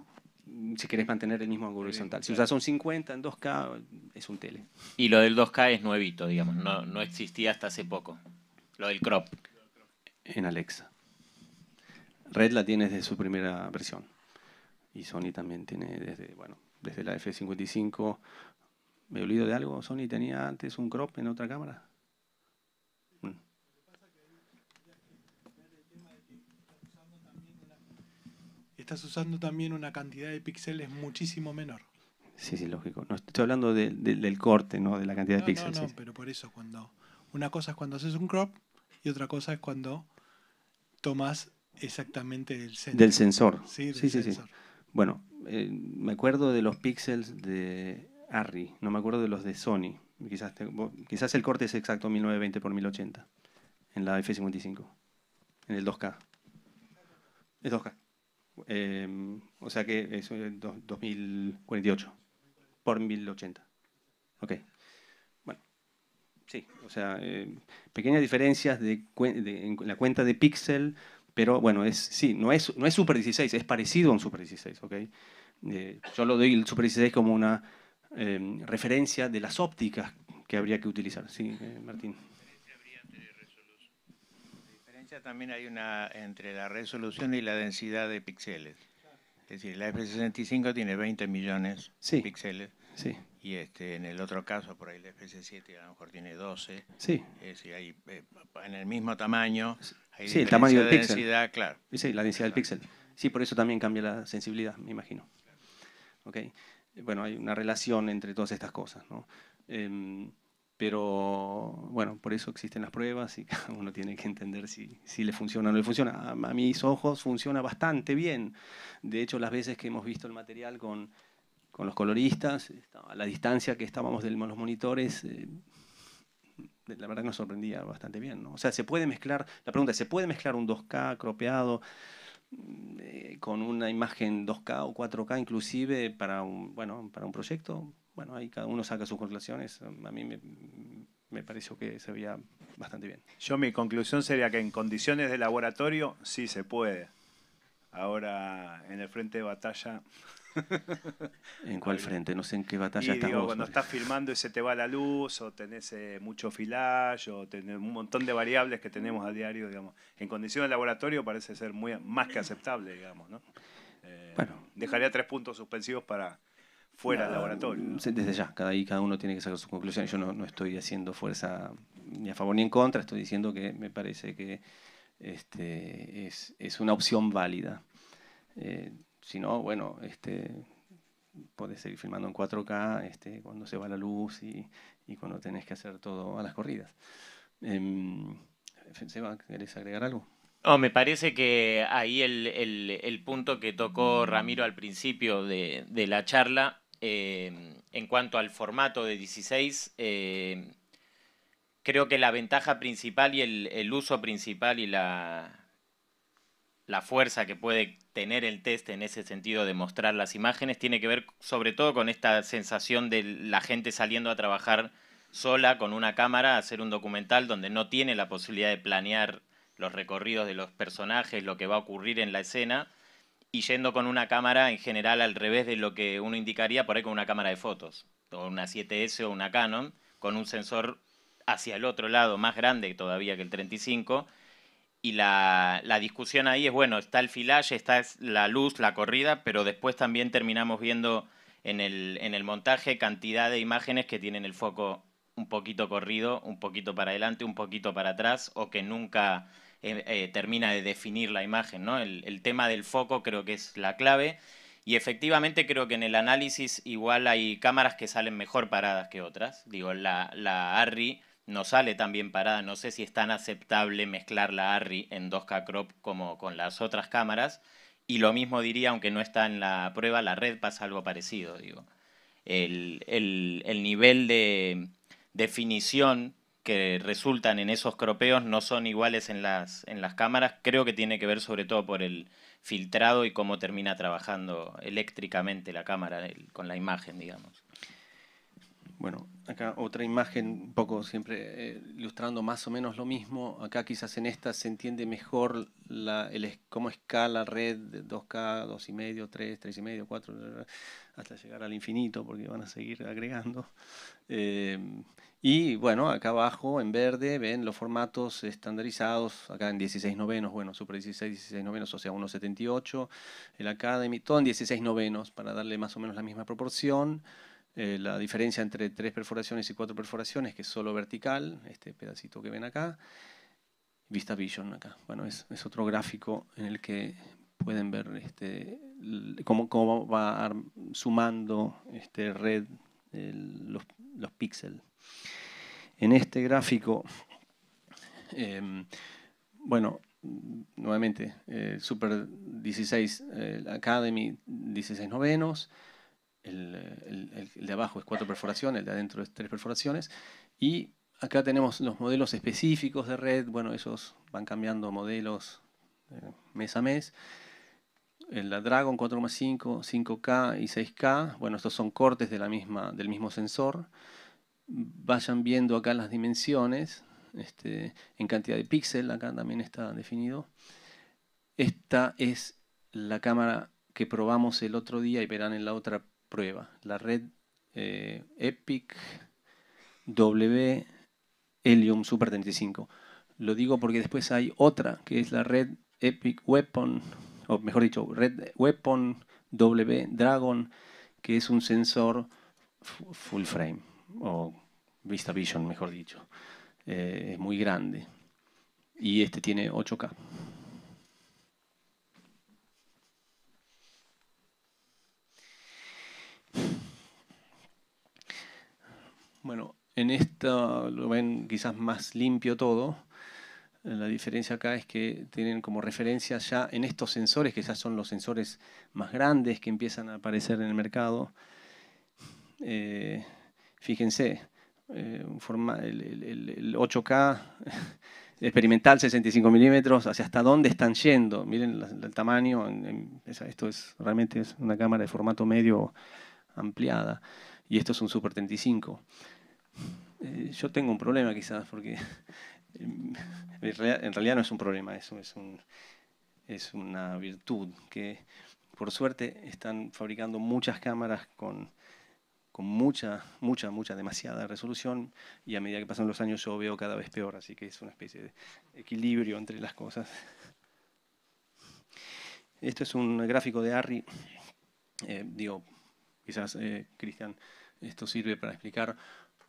si querés mantener el mismo ángulo horizontal. Si usas un 50 en 2K, es un tele. Y lo del 2K es nuevito, digamos, no, no existía hasta hace poco. Lo del crop. En Alexa. Red la tiene desde su primera versión. Y Sony también tiene desde, bueno, desde la F55. ¿Me olvido de algo? ¿Sony tenía antes un crop en otra cámara? estás usando también una cantidad de píxeles muchísimo menor. Sí, sí, lógico. No, estoy hablando del corte, ¿no? De la cantidad de píxeles. No, no, pero por eso, cuando una cosa es cuando haces un crop y otra cosa es cuando tomas exactamente el sensor. Del sensor. Sí, sí, sí, Bueno, eh, me acuerdo de los píxeles de Arri, no me acuerdo de los de Sony. Quizás, quizás el corte es exacto 1920 x 1080 en la F55, en el 2K. Es 2K. Em, o sea que es 2048 por 1080. Ok. Bueno, sí, o sea, em, pequeñas diferencias de, en la cuenta de Pixel pero bueno, es, sí, no es, no es Super 16, es parecido a un Super 16, ok. Eh, yo lo doy el Super 16 como una em, referencia de las ópticas que habría que utilizar. Sí, eh, Martín también hay una entre la resolución y la densidad de píxeles. Es decir, la F65 tiene 20 millones de píxeles. Y este, en el otro caso, por ahí la F7 a lo mejor tiene 12. Sí. Es decir, hay, eh, en el mismo tamaño. Hay el tamaño de densidad, claro. Sí, la densidad del píxel. Sí, por eso también cambia la sensibilidad, me imagino. Bueno, hay una relación entre todas estas cosas. ¿no? Em, pero bueno, por eso existen las pruebas y cada uno tiene que entender si, si le funciona o no le funciona. A, mis ojos funciona bastante bien. De hecho, las veces que hemos visto el material con, con los coloristas, a la distancia que estábamos de los monitores, eh, la verdad nos sorprendía bastante bien. ¿no? O sea, se puede mezclar, la pregunta es, ¿se puede mezclar un 2K cropeado eh, con una imagen 2K o 4K inclusive para un, bueno, para un proyecto? bueno, ahí cada uno saca sus conclusiones. A mí me, pareció que se veía bastante bien. Yo mi conclusión sería que en condiciones de laboratorio sí se puede. Ahora en el frente de batalla. ¿En cuál frente? No sé en qué batalla Cuando estás filmando y se te va la luz, o tenés eh, mucho flash, o tenés un montón de variables que tenemos a diario, digamos. En condiciones de laboratorio parece ser muy, más que aceptable, digamos, eh, bueno. Dejaría tres puntos suspensivos para fuera del laboratorio. Desde ya, cada, cada uno tiene que sacar sus conclusiones. Yo no, no, estoy haciendo fuerza ni a favor ni en contra, estoy diciendo que me parece que este, es, es, una opción válida. Eh, si no, bueno, este, podés seguir filmando en 4K este, cuando se va la luz y, y cuando tenés que hacer todo a las corridas. Em, Seba, ¿querés agregar algo? Oh, me parece que ahí el, el, el, punto que tocó Ramiro al principio de, de la charla Em, en cuanto al formato de 16, em, creo que la ventaja principal y el, uso principal y la, la, fuerza que puede tener el test en ese sentido de mostrar las imágenes tiene que ver sobre todo con esta sensación de la gente saliendo a trabajar sola con una cámara a hacer un documental donde no tiene la posibilidad de planear los recorridos de los personajes, lo que va a ocurrir en la escena, y yendo con una cámara en general al revés de lo que uno indicaría por ahí con una cámara de fotos, o una 7S o una Canon, con un sensor hacia el otro lado más grande todavía que el 35. Y la, discusión ahí es, bueno, está el filaje está la luz, la corrida, pero después también terminamos viendo en el, en el montaje cantidad de imágenes que tienen el foco un poquito corrido, un poquito para adelante, un poquito para atrás, o que nunca eh, eh, termina de definir la imagen, ¿no? El, tema del foco creo que es la clave y efectivamente creo que en el análisis igual hay cámaras que salen mejor paradas que otras. Digo, la, la ARRI no sale tan bien parada, no sé si es tan aceptable mezclar la ARRI en 2K crop como con las otras cámaras y lo mismo diría, aunque no está en la prueba, la red pasa algo parecido, digo. el nivel de definición que resultan en esos cropeos no son iguales en las, en las cámaras, creo que tiene que ver sobre todo por el filtrado y cómo termina trabajando eléctricamente la cámara con la imagen, digamos. Bueno, acá otra imagen, un poco siempre eh, ilustrando más o menos lo mismo. Acá quizás en esta se entiende mejor la, el, cómo escala red de 2K, 2,5, 3, 3,5, 4, hasta llegar al infinito, porque van a seguir agregando. Eh, y bueno, acá abajo en verde ven los formatos estandarizados, acá en 16 novenos, bueno, Super 16, 16 novenos, o sea, 1.78, el Academy, todo en 16 novenos para darle más o menos la misma proporción. Eh, la diferencia entre tres perforaciones y cuatro perforaciones, que es solo vertical, este pedacito que ven acá, Vista Vision acá. Bueno, es, otro gráfico en el que pueden ver este, cómo, cómo va sumando este red los, los píxeles. En este gráfico, em, bueno, nuevamente, eh, Super 16 eh, Academy, 16 novenos, el, de abajo es 4 perforaciones, el de adentro es tres perforaciones, y acá tenemos los modelos específicos de red, bueno, esos van cambiando modelos eh, mes a mes, la Dragon 4,5, 5K y 6K, bueno, estos son cortes de la misma, del mismo sensor, vayan viendo acá las dimensiones, este, en cantidad de píxeles, acá también está definido. Esta es la cámara que probamos el otro día y verán en la otra prueba, la red eh, EPIC W Helium Super 35. Lo digo porque después hay otra, que es la red Epic Weapon, o mejor dicho, Red Weapon W Dragon, que es un sensor full frame o Vista Vision, mejor dicho. Eh, es muy grande. Y este tiene 8K. Bueno, en esto lo ven quizás más limpio todo. La diferencia acá es que tienen como referencia ya en estos sensores, que ya son los sensores más grandes que empiezan a aparecer en el mercado. Eh, fíjense, eh, el, 8K experimental 65 milímetros, hacia hasta dónde están yendo. Miren el tamaño, esto es realmente es una cámara de formato medio ampliada y esto es un Super 35. Eh, yo tengo un problema quizás porque en realidad, no es un problema, eso es, un, es una virtud que por suerte están fabricando muchas cámaras con con mucha, mucha, mucha, demasiada resolución y a medida que pasan los años yo veo cada vez peor, así que es una especie de equilibrio entre las cosas. Este es un gráfico de Harry, eh, digo, quizás eh, Cristian, esto sirve para explicar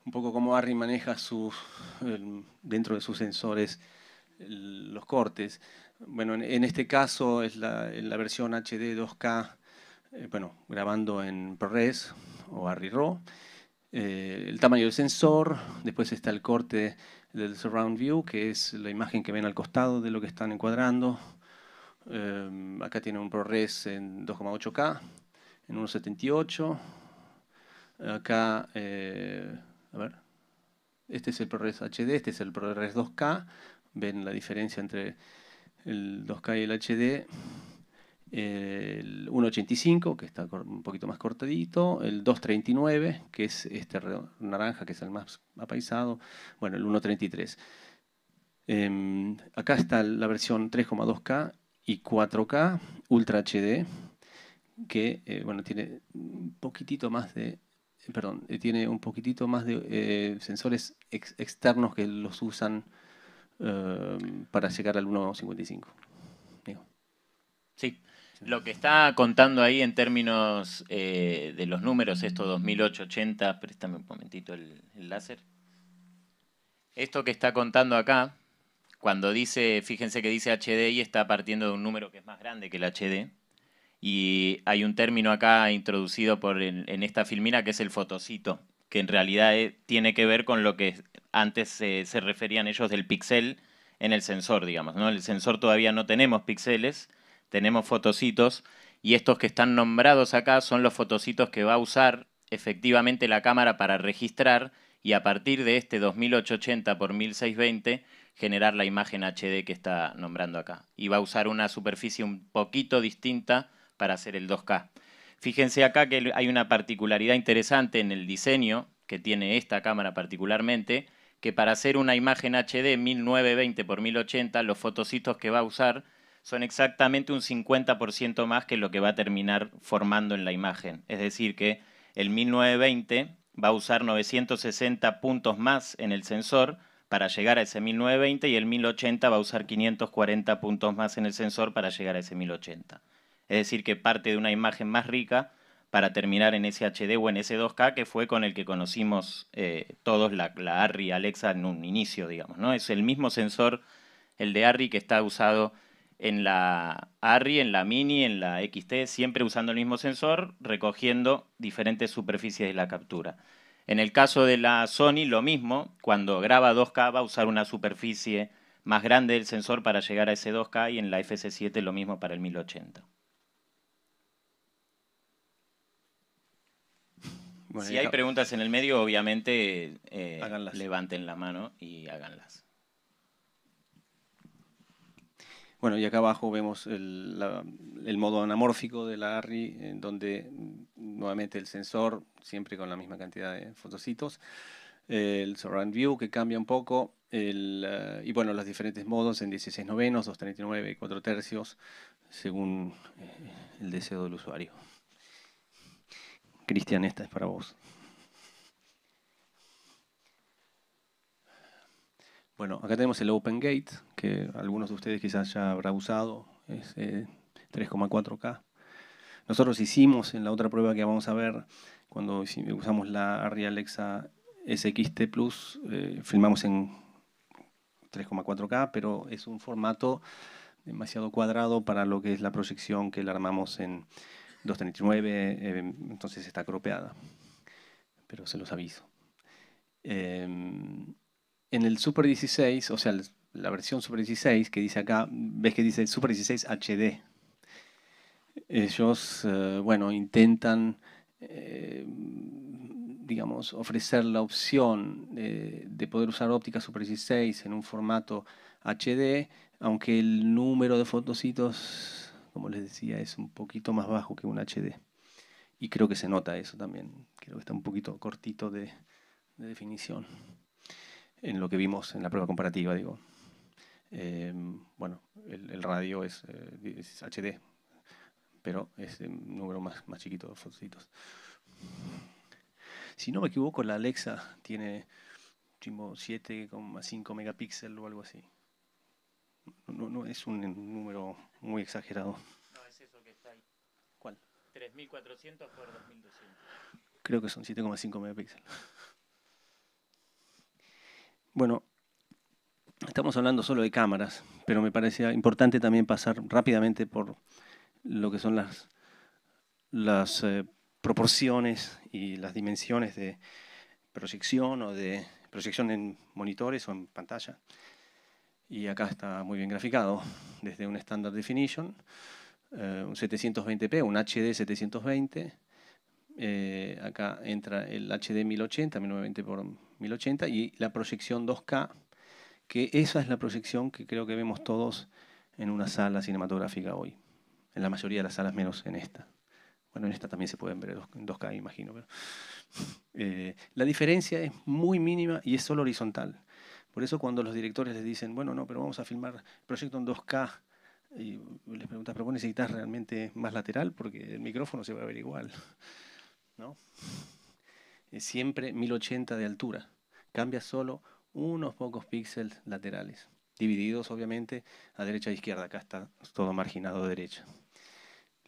un poco cómo Harry maneja dentro de sus sensores los cortes. Bueno, en, este caso es la, versión HD 2K, eh, bueno, grabando en ProRes, o ARRI-RAW, eh, el tamaño del sensor, después está el corte del surround view, que es la imagen que ven al costado de lo que están encuadrando. Eh, acá tiene un ProRes en 2,8K, en 1,78. Acá, eh, a ver, este es el ProRes HD, este es el ProRes 2K. Ven la diferencia entre el 2K y el HD el 1.85, que está un poquito más cortadito, el 2.39, que es este naranja, que es el más apaisado, bueno, el 1.33. Em, acá está la versión 3,2K y 4K Ultra HD, que eh, bueno, tiene un poquitito más de eh, perdón, eh, tiene un poquitito más de sensores externos que los usan para llegar al 1.55. Sí, lo que está contando ahí en términos eh, de los números, esto 2008-80, préstame un momentito el, láser. Esto que está contando acá, cuando dice, fíjense que dice HD y está partiendo de un número que es más grande que el HD. Y hay un término acá introducido por en, esta filmina que es el fotocito, que en realidad eh, tiene que ver con lo que antes se referían ellos del pixel en el sensor, digamos. ¿no? El sensor todavía no tenemos píxeles, tenemos fotocitos y estos que están nombrados acá son los fotocitos que va a usar efectivamente la cámara para registrar y a partir de este 2880 por 1620 generar la imagen HD que está nombrando acá. Y va a usar una superficie un poquito distinta para hacer el 2K. Fíjense acá que hay una particularidad interesante en el diseño que tiene esta cámara particularmente, que para hacer una imagen HD 1920 por 1080 los fotocitos que va a usar son exactamente un 50% más que lo que va a terminar formando en la imagen. Es decir, que el 1920 va a usar 960 puntos más en el sensor para llegar a ese 1920 y el 1080 va a usar 540 puntos más en el sensor para llegar a ese 1080. Es decir, que parte de una imagen más rica para terminar en ese HD o en ese 2 k que fue con el que conocimos eh, todos la, ARRI Alexa en un inicio, digamos. ¿no? Es el mismo sensor, el de ARRI, que está usado en la ARRI, en la Mini, en la XT, siempre usando el mismo sensor, recogiendo diferentes superficies de la captura. En el caso de la Sony, lo mismo, cuando graba 2K va a usar una superficie más grande del sensor para llegar a ese 2K y en la FC7 lo mismo para el 1080. si hay preguntas en el medio, obviamente eh, levanten la mano y háganlas. Bueno, y acá abajo vemos el, modo anamórfico de la ARRI, en donde mm, nuevamente el sensor, siempre con la misma cantidad de fotocitos, el surround view que cambia un poco, el, eh, y bueno, los diferentes modos en 16 novenos, 239 y 4 tercios, según eh, el deseo del usuario. Cristian, esta es para vos. Bueno, acá tenemos el Open Gate, que algunos de ustedes quizás ya habrán usado, es 3,4K. Eh, Nosotros hicimos en la otra prueba que vamos a ver, cuando usamos la ARRI Alexa SXT Plus, eh, filmamos en 3,4K, pero es un formato demasiado cuadrado para lo que es la proyección que la armamos en 239, eh, entonces está cropeada, pero se los aviso. Em, en el Super 16, o sea, la versión Super 16 que dice acá, ves que dice Super 16 HD. Ellos, eh, bueno, intentan, eh, digamos, ofrecer la opción de poder usar óptica Super 16 en un formato HD, aunque el número de fotocitos, como les decía, es un poquito más bajo que un HD. Y creo que se nota eso también. Creo que está un poquito cortito de definición en lo que vimos en la prueba comparativa, digo. Eh, bueno, el, radio es, HD, eh, pero es eh, un número más, más chiquito de fotocitos. Si no me equivoco, la Alexa tiene 7,5 megapíxeles o algo así. No, no es un número muy exagerado. No, es eso que está ahí. ¿Cuál? 3.400 por 2.200. Creo que son 7,5 megapíxeles. Bueno, estamos hablando solo de cámaras, pero me parecía importante también pasar rápidamente por lo que son las, eh, proporciones y las dimensiones de proyección o de proyección en monitores o en pantalla. Y acá está muy bien graficado, desde un Standard Definition, eh, un 720p, un HD 720, eh, acá entra el HD 1080, 1920x1080 y la proyección 2K, que esa es la proyección que creo que vemos todos en una sala cinematográfica hoy, en la mayoría de las salas menos en esta. Bueno, en esta también se pueden ver en 2K, imagino. Pero, eh, la diferencia es muy mínima y es solo horizontal. Por eso cuando los directores les dicen, bueno, no, pero vamos a filmar proyecto en 2K, y les preguntas, pero vos necesitas realmente más lateral porque el micrófono se va a ver igual siempre 1080 de altura. Cambia solo unos pocos píxeles laterales, divididos obviamente a derecha e izquierda. Acá está todo marginado a derecha.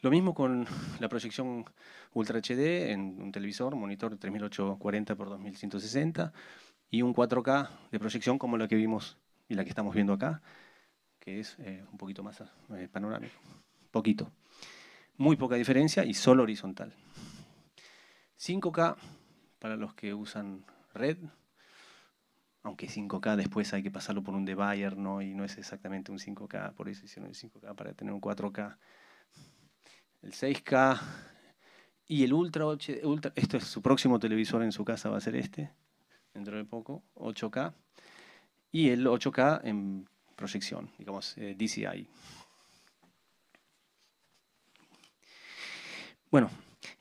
Lo mismo con la proyección Ultra HD en un televisor, monitor 3840x2160 y un 4K de proyección como la que vimos y la que estamos viendo acá, que es eh, un poquito más eh, panorámico, poquito. Muy poca diferencia y solo horizontal. 5K para los que usan red, aunque 5K después hay que pasarlo por un debayer, ¿no? y no es exactamente un 5K, por eso hicieron el 5K para tener un 4K. El 6K y el Ultra, Ultra esto es su próximo televisor en su casa, va a ser este, dentro de poco, 8K, y el 8K en proyección, digamos, eh, DCI. Bueno,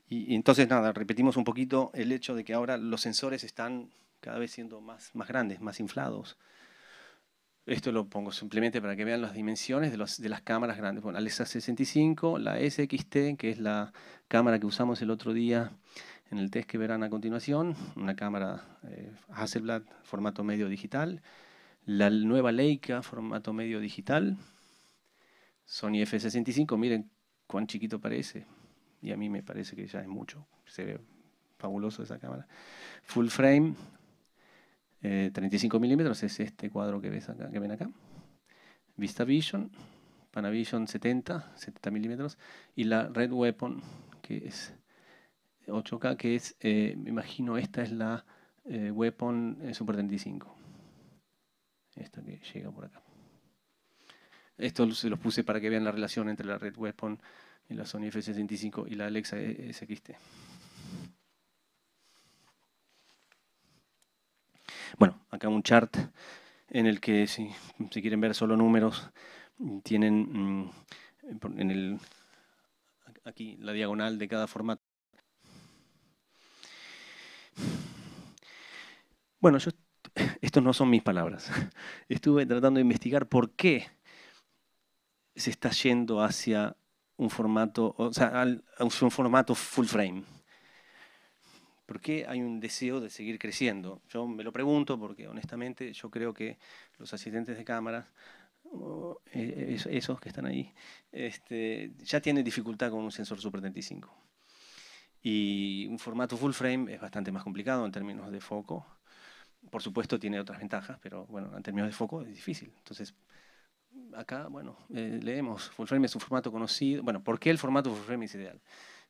y, entonces, nada, repetimos un poquito el hecho de que ahora los sensores están cada vez siendo más, más grandes, más inflados. Esto lo pongo simplemente para que vean las dimensiones de, los, de las cámaras grandes. Bueno, la s 65, la SXT, que es la cámara que usamos el otro día en el test que verán a continuación, una cámara eh, Hasselblad, formato medio digital. La nueva Leica, formato medio digital. Sony F65, miren cuán chiquito parece y a mí me parece que ya es mucho, se ve fabuloso esa cámara. Full frame, 35 eh, milímetros, es este cuadro que, ves que ven acá. Vista Vision, Panavision 70, 70 milímetros, y la Red Weapon, que es 8K, que es, eh, me imagino, esta es la eh, Weapon Super 35. Esta que llega por acá. Esto se los puse para que vean la relación entre la Red Weapon y la Sony F65 y la Alexa e SXT. Bueno, acá un chart en el que si, quieren ver solo números, tienen mm, en el, aquí la diagonal de cada formato. Bueno, yo, estos no son mis palabras. Estuve tratando de investigar por qué se está yendo hacia un formato, o sea, un formato full frame? ¿Por qué hay un deseo de seguir creciendo? Yo me lo pregunto porque honestamente yo creo que los asistentes de cámara, eh, eh, esos que están ahí, este, ya tienen dificultad con un sensor Super 35. Y un formato full frame es bastante más complicado en términos de foco. Por supuesto tiene otras ventajas, pero bueno, en términos de foco es difícil. Entonces, acá, bueno, eh, leemos, full frame es un formato conocido. Bueno, ¿por qué el formato full frame es ideal?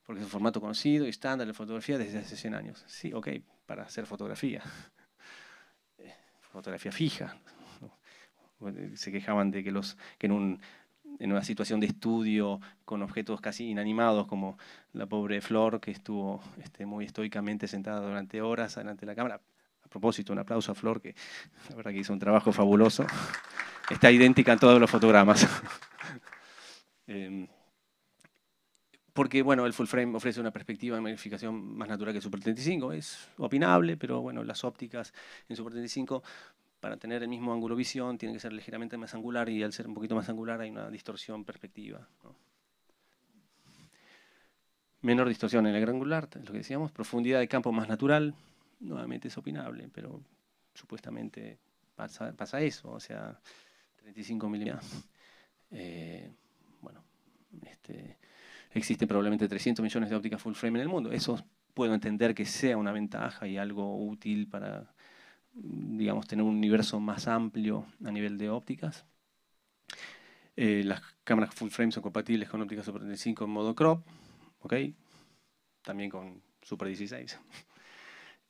Porque es un formato conocido y estándar de fotografía desde hace 100 años. Sí, ok, para hacer fotografía. Eh, fotografía fija. Se quejaban de que, en, una situación de estudio con objetos casi inanimados, como la pobre Flor, que estuvo este, muy estoicamente sentada durante horas delante de la cámara. A propósito, un aplauso a Flor, que la verdad que hizo un trabajo fabuloso está idéntica en todos los fotogramas. Em, porque bueno, el full frame ofrece una perspectiva de magnificación más natural que el Super 35, es opinable, pero bueno, las ópticas en Super 35 para tener el mismo ángulo visión tienen que ser ligeramente más angular y al ser un poquito más angular hay una distorsión perspectiva. Menor distorsión en el gran angular, es lo que decíamos, profundidad de campo más natural, nuevamente es opinable, pero supuestamente pasa, pasa eso, o sea, eh, bueno, este, existen probablemente 300 millones de ópticas full frame en el mundo. Eso puedo entender que sea una ventaja y algo útil para, digamos, tener un universo más amplio a nivel de ópticas. Eh, las cámaras full frame son compatibles con ópticas Super 35 en modo crop, ¿ok? También con Super 16.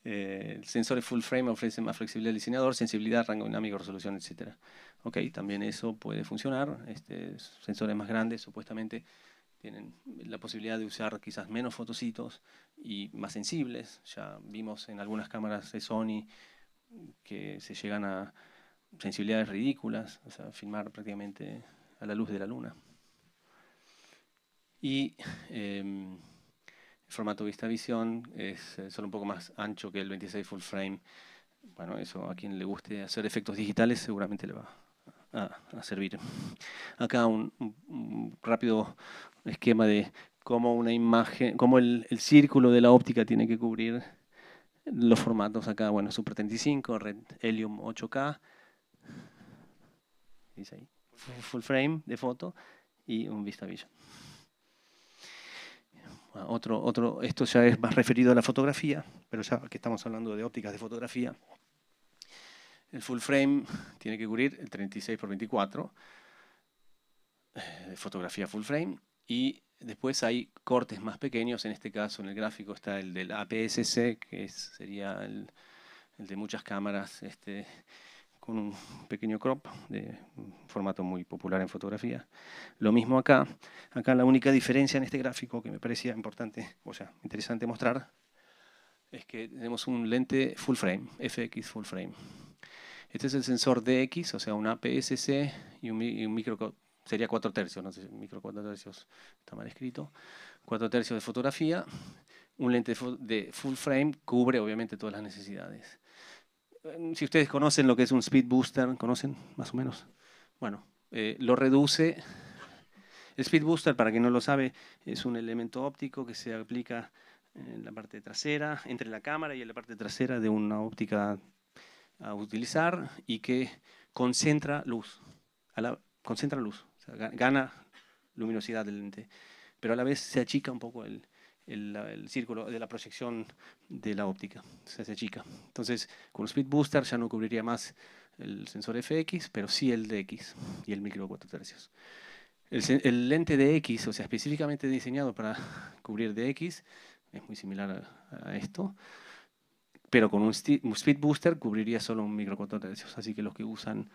eh, el sensor full frame ofrece más flexibilidad al diseñador, sensibilidad, rango dinámico, resolución, etcétera. Ok, también eso puede funcionar. Este, sensores más grandes supuestamente tienen la posibilidad de usar quizás menos fotocitos y más sensibles. Ya vimos en algunas cámaras de Sony que se llegan a sensibilidades ridículas, o sea, filmar prácticamente a la luz de la luna. Y em, el formato vista visión es eh, solo un poco más ancho que el 26 full frame. Bueno, eso a quien le guste hacer efectos digitales seguramente le va a, servir. Acá un, rápido esquema de cómo una imagen, cómo el, círculo de la óptica tiene que cubrir los formatos acá, bueno, Super 35, Red Helium 8K, full frame de foto y un vistabillo Bueno, ah, otro, otro, esto ya es más referido a la fotografía, pero ya que estamos hablando de ópticas de fotografía, el full frame tiene que cubrir el 36 por 24 de eh, fotografía full frame y después hay cortes más pequeños, en este caso en el gráfico está el del APS-C, que sería el, de muchas cámaras este, con un pequeño crop, de un formato muy popular en fotografía. Lo mismo acá, acá la única diferencia en este gráfico que me parecía importante, o sea, interesante mostrar, es que tenemos un lente full frame, FX full frame. Este es el sensor DX, o sea, un aps y un, y un micro... Sería 4 tercios, no sé, micro 4 tercios, está mal escrito. 4 tercios de fotografía. Un lente de full frame cubre obviamente todas las necesidades. Eh, si ustedes conocen lo que es un speed booster, ¿conocen más o menos? Bueno, eh, lo reduce el speed booster, para quien no lo sabe, es un elemento óptico que se aplica en la parte trasera, entre la cámara y en la parte trasera de una óptica a utilizar y que concentra luz, concentra luz, gana luminosidad del lente, pero a la vez se achica un poco el, el, círculo de la proyección de la óptica, se achica. Entonces, con Speed Booster ya no cubriría más el sensor FX, pero sí el de X y el micro 4 tercios. El, lente de X, o sea, específicamente diseñado para cubrir de X, es muy similar a esto, pero con un, speed booster cubriría solo un micro Así que los que usan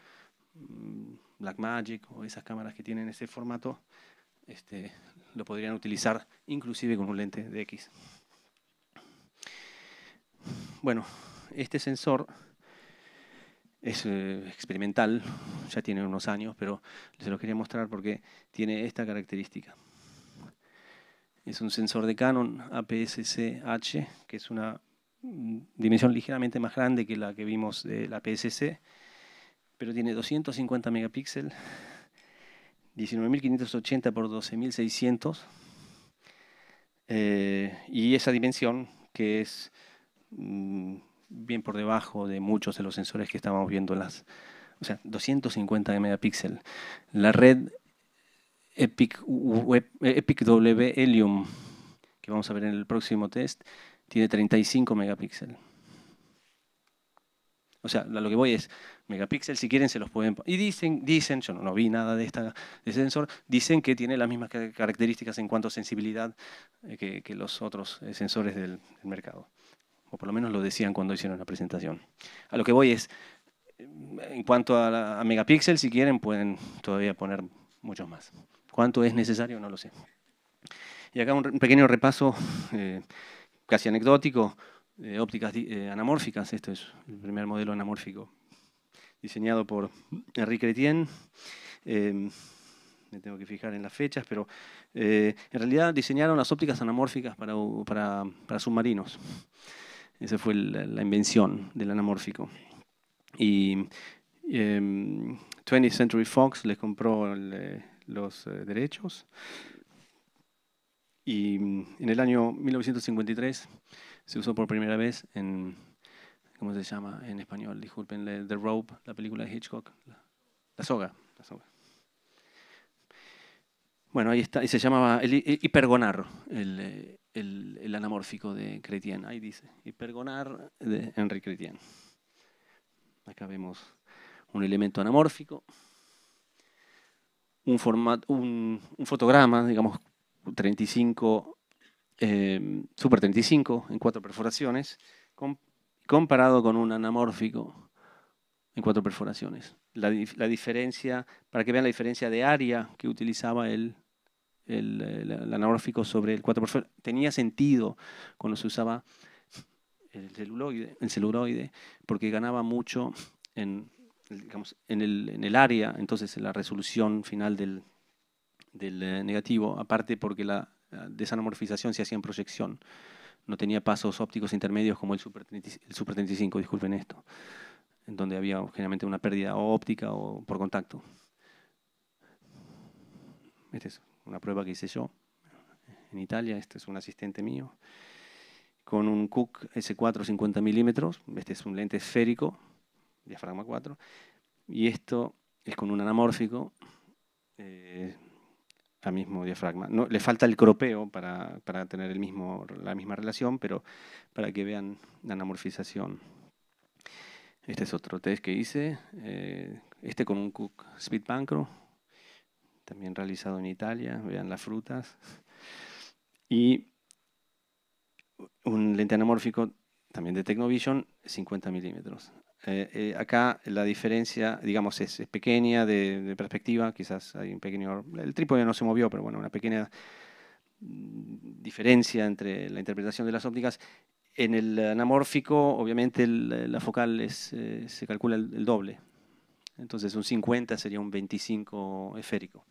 mm, Blackmagic o esas cámaras que tienen ese formato, este, lo podrían utilizar inclusive con un lente de X. Bueno, este sensor es eh, experimental, ya tiene unos años, pero se lo quería mostrar porque tiene esta característica. Es un sensor de Canon APS-C que es una dimensión ligeramente más grande que la que vimos de la PSC, pero tiene 250 megapíxeles, 19.580 por 12.600, eh, y esa dimensión que es mm, bien por debajo de muchos de los sensores que estábamos viendo, las, o sea, 250 megapíxeles. La red Epic, Web, Epic W Helium, que vamos a ver en el próximo test, tiene 35 megapíxeles. O sea, lo que voy es, megapíxeles, si quieren se los pueden... poner. Y dicen, dicen yo no, vi nada de, esta, de este sensor, dicen que tiene las mismas características en cuanto a sensibilidad eh, que, los otros eh, sensores del, mercado. O por lo menos lo decían cuando hicieron la presentación. A lo que voy es, en cuanto a, megapíxeles, si quieren pueden todavía poner muchos más. ¿Cuánto es necesario? No lo sé. Y acá un, pequeño repaso eh, casi anecdótico, eh, ópticas eh, anamórficas. Esto es el primer modelo anamórfico diseñado por Henri Etienne. Em, me tengo que fijar en las fechas, pero eh, en realidad diseñaron las ópticas anamórficas para, submarinos. Esa fue la, invención del anamórfico. Y 20th em, Century Fox les compró los derechos y mm, en el año 1953 se usó por primera vez en, ¿cómo se llama en español? Disculpen, The Rope, la película de Hitchcock. La, soga, Bueno, ahí está, y se llamaba el, hipergonar, eh, el, anamórfico de Chrétien. Ahí dice, hipergonar de Henri Chrétien. Acá vemos un elemento anamórfico, un, un fotograma, digamos, 35, em, Super 35 en cuatro perforaciones, comparado con un anamórfico en cuatro perforaciones. La, la, diferencia, para que vean la diferencia de área que utilizaba el, el, anamórfico sobre el cuatro perforaciones, tenía sentido cuando se usaba el celuloide, el celuloide porque ganaba mucho en, digamos, en, el, en el área, entonces la resolución final del, del eh, negativo, aparte porque la desanamorfización se hacía en proyección. No tenía pasos ópticos intermedios como el Super, 35, disculpen esto, en donde había generalmente una pérdida óptica o por contacto. Esta es una prueba que hice yo en Italia, este es un asistente mío, con un Cook S4 50 milímetros, este es un lente esférico, diafragma 4, y esto es con un anamórfico, eh, mismo diafragma. No, le falta el cropeo para, tener el mismo, la misma relación, pero para que vean la anamorfización. Este es otro test que hice, eh, este con un Cook Speed Pancro, también realizado en Italia, vean las frutas. Y un lente anamórfico también de Tecnovision, 50 milímetros. Eh, eh, acá la diferencia, digamos, es, pequeña de, perspectiva, quizás hay un pequeño... El trípode no se movió, pero bueno, una pequeña mm, diferencia entre la interpretación de las ópticas. En el anamórfico, obviamente, la focal eh, se calcula el, doble. Entonces, un 50 sería un 25 esférico.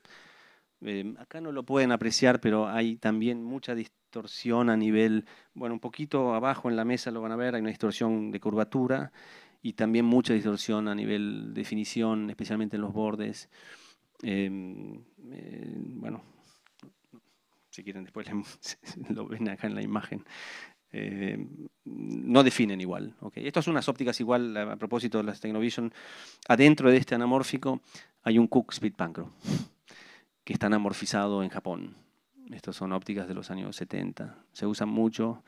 Em, acá no lo pueden apreciar, pero hay también mucha distorsión a nivel, bueno, un poquito abajo en la mesa lo van a ver, hay una distorsión de curvatura y también mucha distorsión a nivel definición, especialmente en los bordes. Em, eh, bueno, si quieren después lo ven acá en la imagen. Em, no definen igual. Okay. Esto es unas ópticas igual, a propósito de las Technovision, adentro de este anamórfico hay un Cook Speed Pancro, que está anamorfizado en Japón. Estas son ópticas de los años 70. Se usan mucho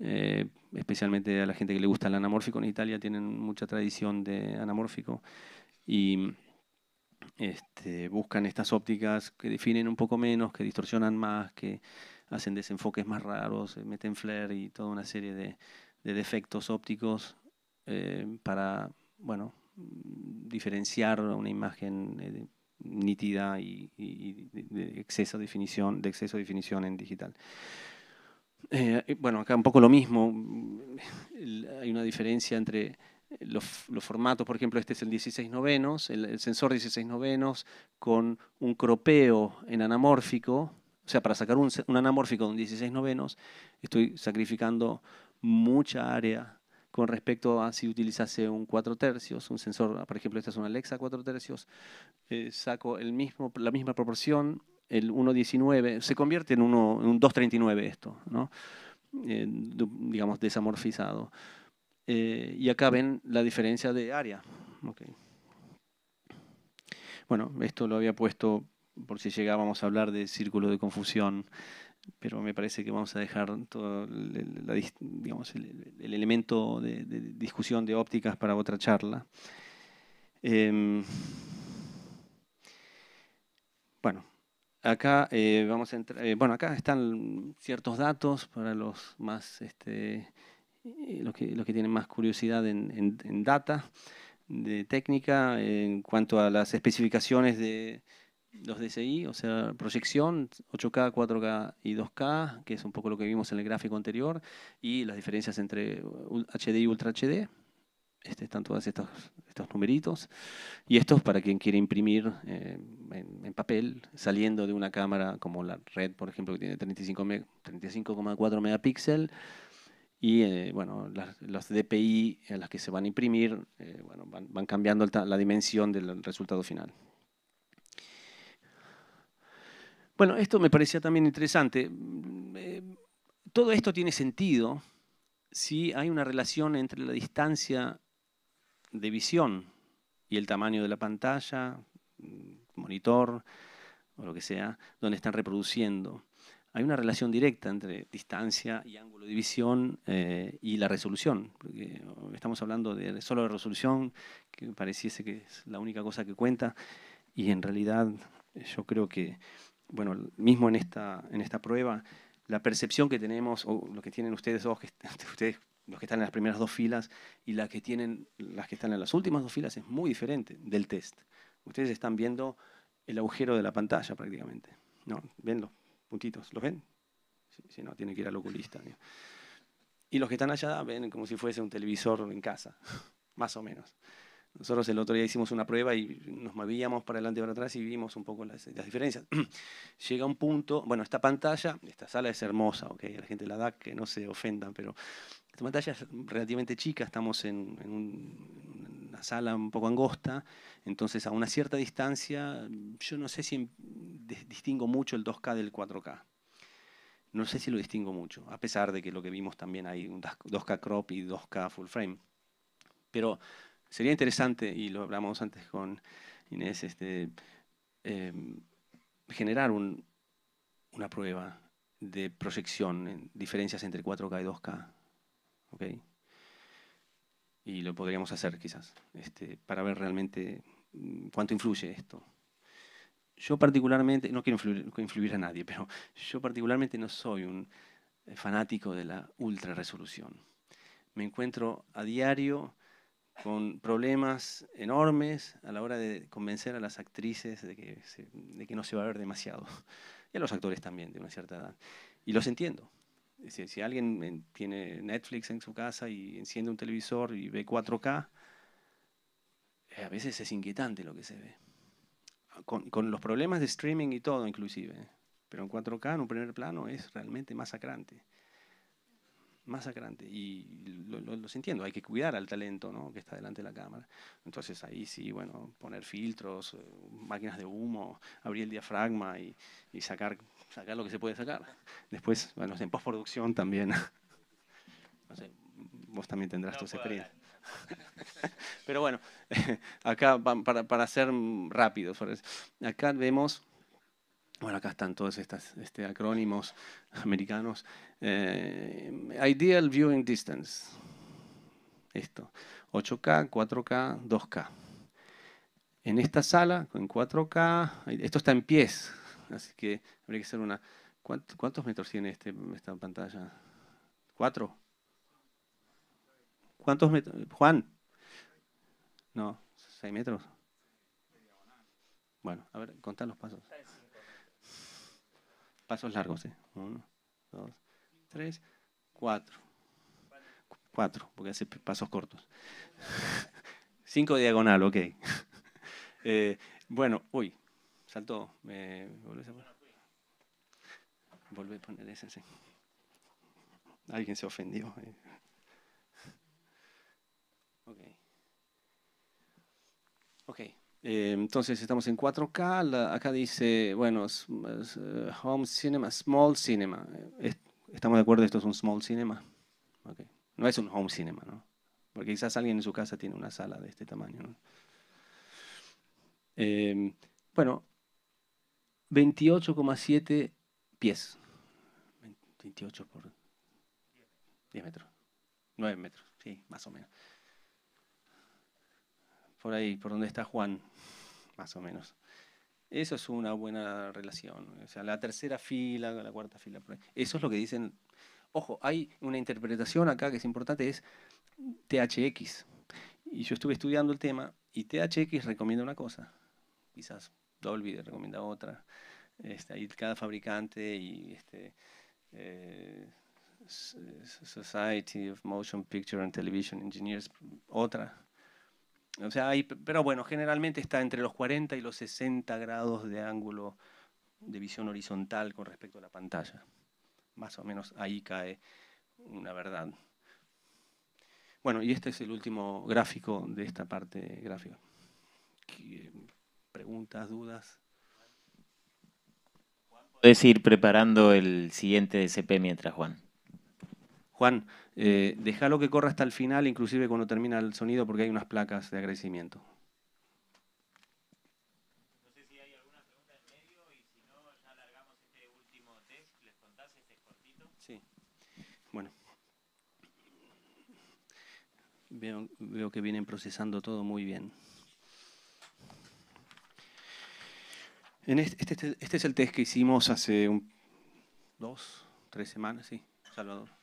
eh, especialmente a la gente que le gusta el anamórfico. En Italia tienen mucha tradición de anamórfico y este, buscan estas ópticas que definen un poco menos, que distorsionan más, que hacen desenfoques más raros, eh, meten flare y toda una serie de, defectos ópticos eh, para, bueno, diferenciar una imagen nítida y, de, exceso definición, de exceso de definición en digital. Eh, bueno, acá un poco lo mismo. Hay una diferencia entre los, formatos, por ejemplo, este es el 16 novenos, el, sensor 16 novenos con un cropeo en anamórfico, o sea, para sacar un, anamórfico de un 16 novenos, estoy sacrificando mucha área con respecto a si utilizase un 4 tercios, un sensor, por ejemplo, esta es una Alexa 4 tercios, eh, saco el mismo, la misma proporción el 1.19, se convierte en, uno, un 2.39 esto, ¿no? Eh, digamos desamorfizado. Eh, y acá ven la diferencia de área. Bueno, esto lo había puesto por si llegábamos a hablar de círculo de confusión, pero me parece que vamos a dejar todo el, digamos, el, elemento de, discusión de ópticas para otra charla. Em, bueno. Acá eh, vamos a entrar, eh, bueno, acá están ciertos datos para los más, este, eh, los que, tienen más curiosidad en, en, en data, de técnica, en cuanto a las especificaciones de los DCI, o sea, proyección 8K, 4K y 2K, que es un poco lo que vimos en el gráfico anterior, y las diferencias entre HD y Ultra HD. Este, están todos estos, estos numeritos. Y estos para quien quiere imprimir eh, en, papel, saliendo de una cámara como la Red, por ejemplo, que tiene 35,4 35, megapíxeles. Y eh, bueno, las, los DPI en las que se van a imprimir eh, van, cambiando la dimensión del resultado final. Bueno, esto me parecía también interesante. todo esto tiene sentido si hay una relación entre la distancia de visión y el tamaño de la pantalla, monitor o lo que sea, donde están reproduciendo. Hay una relación directa entre distancia y ángulo de visión eh, y la resolución. Porque estamos hablando de solo de resolución, que pareciese que es la única cosa que cuenta, y en realidad eh, yo creo que, bueno, mismo en esta, en esta prueba, la percepción que tenemos, o lo que tienen ustedes dos, que ustedes los que están en las primeras dos filas y la que tienen, las que están en las últimas dos filas es muy diferente del test. Ustedes están viendo el agujero de la pantalla prácticamente. ¿No? ¿Ven los puntitos? ¿Los ven? Si, no, tiene que ir al oculista. Y los que están allá ven como si fuese un televisor en casa, más o menos. Nosotros el otro día hicimos una prueba y nos movíamos para adelante y para atrás y vimos un poco las, las diferencias. Llega un punto, bueno, esta pantalla, esta sala es hermosa, ok, la gente la da, que no se ofendan, pero esta pantalla es relativamente chica, estamos en, una sala un poco angosta, entonces a una cierta distancia, yo no sé si distingo mucho el 2K del 4K. No sé si lo distingo mucho, a pesar de que lo que vimos también hay un 2K crop y 2K full frame. Pero sería interesante, y lo hablamos antes con Inés, este, em, generar una prueba de proyección, en diferencias entre 4K y 2K y lo podríamos hacer quizás, este, para ver realmente mm, cuánto influye esto. Yo particularmente, no quiero influir, a nadie, pero yo particularmente no soy un eh, fanático de la ultra resolución. Me encuentro a diario con problemas enormes a la hora de convencer a las actrices de de que no se va a ver demasiado, y a los actores también de una cierta edad. Y los entiendo, si, alguien tiene Netflix en su casa y enciende un televisor y ve 4K, eh, a veces es inquietante lo que se ve. Ah, con, con, los problemas de streaming y todo inclusive. Pero en 4K en un primer plano es realmente masacrante masacrante. Y lo, entiendo, hay que cuidar al talento ¿no? que está delante de la cámara. Entonces ahí sí, bueno, poner filtros, eh, máquinas de humo, abrir el diafragma y, y sacar, sacar lo que se puede sacar. Después, bueno, en postproducción también. vos también tendrás tu tus experiencias. Pero bueno, acá para, para ser rápido, acá vemos bueno, acá están todos estos este, acrónimos americanos. Eh, ideal Viewing Distance. Esto. 8K, 4K, 2K. En esta sala, en 4K, esto está en pies, así que habría que hacer una... ¿Cuántos, metros tiene este, esta pantalla? ¿Cuatro? ¿Cuántos metros? Juan. No, seis metros. Bueno, a ver, contad los pasos. Pasos largos, ¿eh? Uno, dos, tres, cuatro. Cuatro, porque hace pasos cortos. Cinco diagonal, ok. Eh, bueno, uy, saltó. ¿Me a poner? ese, sí. Alguien se ofendió. Eh. Ok. Ok. Eh, entonces estamos en 4K, acá dice, bueno, eh, Home Cinema, Small Cinema. Eh, ¿Estamos de acuerdo? Esto es un Small Cinema. Okay. No es un Home Cinema, ¿no? Porque quizás alguien en su casa tiene una sala de este tamaño. ¿no? Eh, bueno, 28,7 pies. 28 por 10 metros. 9 metros, sí, más o menos por ahí, por donde está Juan, más o menos. Eso es una buena relación. O sea, la tercera fila, la cuarta fila. Por ahí. Eso es lo que dicen. Ojo, hay una interpretación acá que es importante, es THX. Y yo estuve estudiando el tema y THX recomienda una cosa. Quizás Dolby recomienda otra. Este, cada fabricante y este, eh, Society of Motion Picture and Television Engineers otra. O sea, pero bueno, generalmente está entre los 40 y los 60 grados de ángulo de visión horizontal con respecto a la pantalla. Más o menos ahí cae una verdad. Bueno, y este es el último gráfico de esta parte gráfica. ¿Preguntas, dudas? Puedes ir preparando el siguiente DCP mientras, Juan. Juan, eh, déjalo que corra hasta el final, inclusive cuando termina el sonido, porque hay unas placas de agradecimiento. Sí. si hay Bueno. veo, que vienen procesando todo muy bien. En este, este, este es el test que hicimos hace dos, tres semanas, sí, Salvador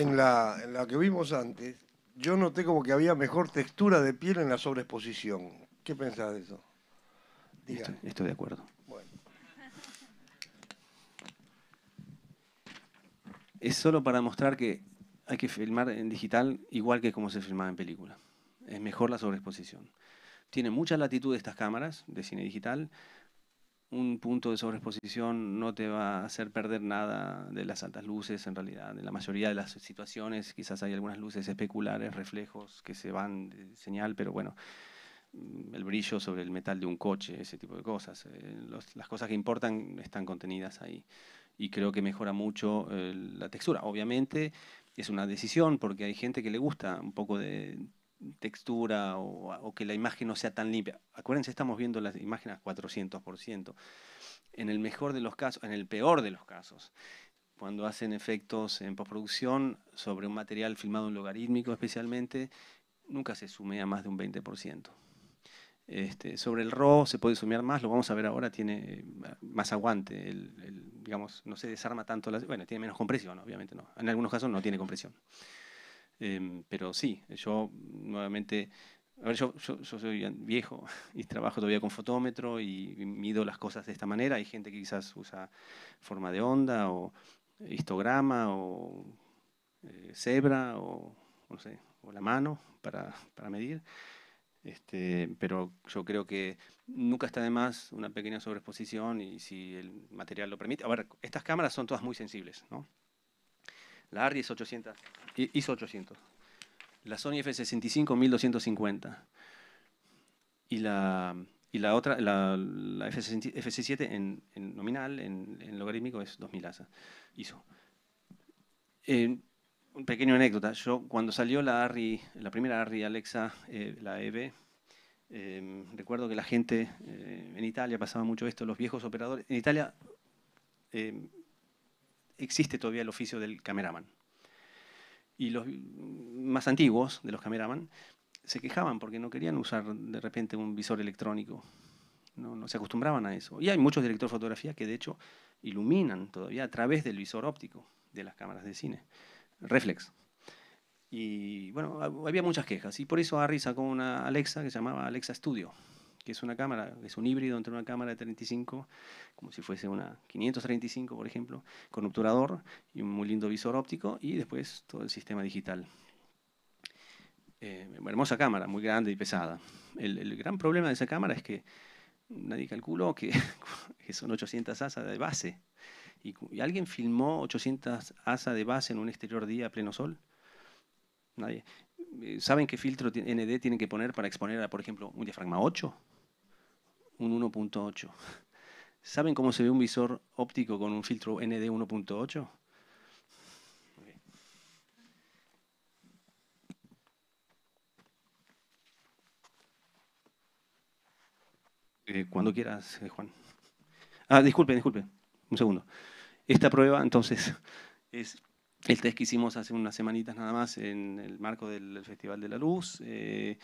en la, que vimos antes, yo noté como que había mejor textura de piel en la sobreexposición. ¿Qué pensás de eso? Estoy, estoy, de acuerdo. Es solo para mostrar que hay que filmar en digital igual que como se filmaba en película. Es mejor la sobreexposición. Tiene mucha latitud estas cámaras de cine digital un punto de sobreexposición no te va a hacer perder nada de las altas luces, en realidad. En la mayoría de las situaciones quizás hay algunas luces especulares, reflejos que se van de señal, pero bueno, mm, el brillo sobre el metal de un coche, ese tipo de cosas. Eh, las cosas que importan están contenidas ahí. Y creo que mejora mucho eh, la textura. Obviamente es una decisión porque hay gente que le gusta un poco de textura o, que la imagen no sea tan limpia. Acuérdense, estamos viendo las imágenes a 400%. En el mejor de los casos, en el peor de los casos, cuando hacen efectos en postproducción sobre un material filmado en logarítmico especialmente, nunca se sumea más de un 20%. Este, sobre el RAW se puede sumear más, lo vamos a ver ahora, tiene eh, más aguante, el, digamos, no se desarma tanto, bueno, tiene menos compresión, obviamente no, en algunos casos no tiene compresión. Em, pero sí, yo nuevamente, a ver, yo, yo, soy viejo y trabajo todavía con fotómetro y mido las cosas de esta manera. Hay gente que quizás usa forma de onda o histograma o eh, cebra o, no sé, o la mano para, para medir. Este, pero yo creo que nunca está de más una pequeña sobreexposición y si el material lo permite. A ver, estas cámaras son todas muy sensibles, ¿no? La ARRI es 800, hizo 800. La Sony F65 1250. Y la, la otra, la, F67 en, nominal, en, logarítmico, es 2000 ASA, hizo. un pequeño anécdota. Yo, cuando salió la ARRI, la primera ARRI Alexa, eh, la EB, em, recuerdo que la gente eh, en Italia pasaba mucho esto, los viejos operadores. En Italia em, existe todavía el oficio del cameraman. Y los más antiguos de los cameraman se quejaban porque no querían usar de repente un visor electrónico. No, se acostumbraban a eso. Y hay muchos directores de fotografía que de hecho iluminan todavía a través del visor óptico de las cámaras de cine, reflex. Y bueno, había muchas quejas y por eso Harry sacó una Alexa que se llamaba Alexa Studio, que es una cámara, es un híbrido entre una cámara de 35, como si fuese una 535, por ejemplo, con obturador y un muy lindo visor óptico y después todo el sistema digital. Eh, hermosa cámara, muy grande y pesada. El, gran problema de esa cámara es que nadie calculó que, son 800 asas de base. Y, alguien filmó 800 asas de base en un exterior día pleno sol? Nadie. Eh, ¿Saben qué filtro ND tienen que poner para exponer, por ejemplo, un diafragma 8? un 1.8. ¿Saben cómo se ve un visor óptico con un filtro ND 1.8? Eh, cuando quieras, eh, Juan. Ah, disculpe, disculpe. Un segundo. Esta prueba, entonces, es el test que hicimos hace unas semanitas nada más en el marco del Festival de la Luz. Eh,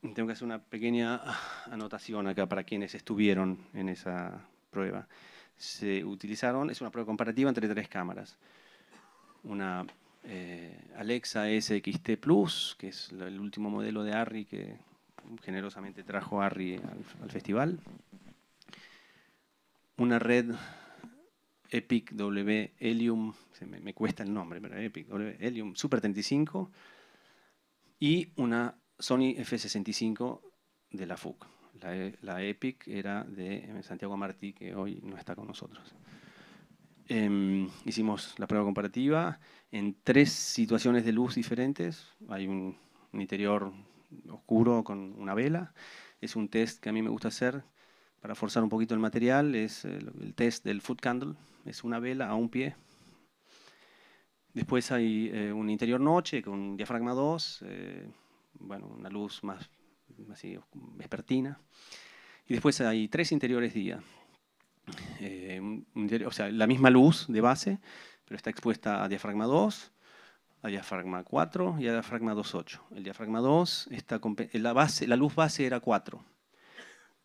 tengo que hacer una pequeña anotación acá para quienes estuvieron en esa prueba. Se utilizaron, es una prueba comparativa entre tres cámaras. Una eh, Alexa SXT Plus, que es el último modelo de ARRI que generosamente trajo ARRI al, festival. Una red Epic W Helium, me, me, cuesta el nombre, pero Epic W Helium Super 35. Y una Sony F65 de la FUC. E, la, EPIC era de eh, Santiago Martí, que hoy no está con nosotros. Em, hicimos la prueba comparativa en tres situaciones de luz diferentes. Hay un, interior oscuro con una vela. Es un test que a mí me gusta hacer para forzar un poquito el material. Es eh, el, test del foot candle. Es una vela a un pie. Después hay eh, un interior noche con diafragma 2 bueno, una luz más así, vespertina. Y después hay tres interiores día. Eh, o sea, la misma luz de base, pero está expuesta a diafragma 2, a diafragma 4 y a diafragma 2.8. El diafragma 2, está la, base, la luz base era 4,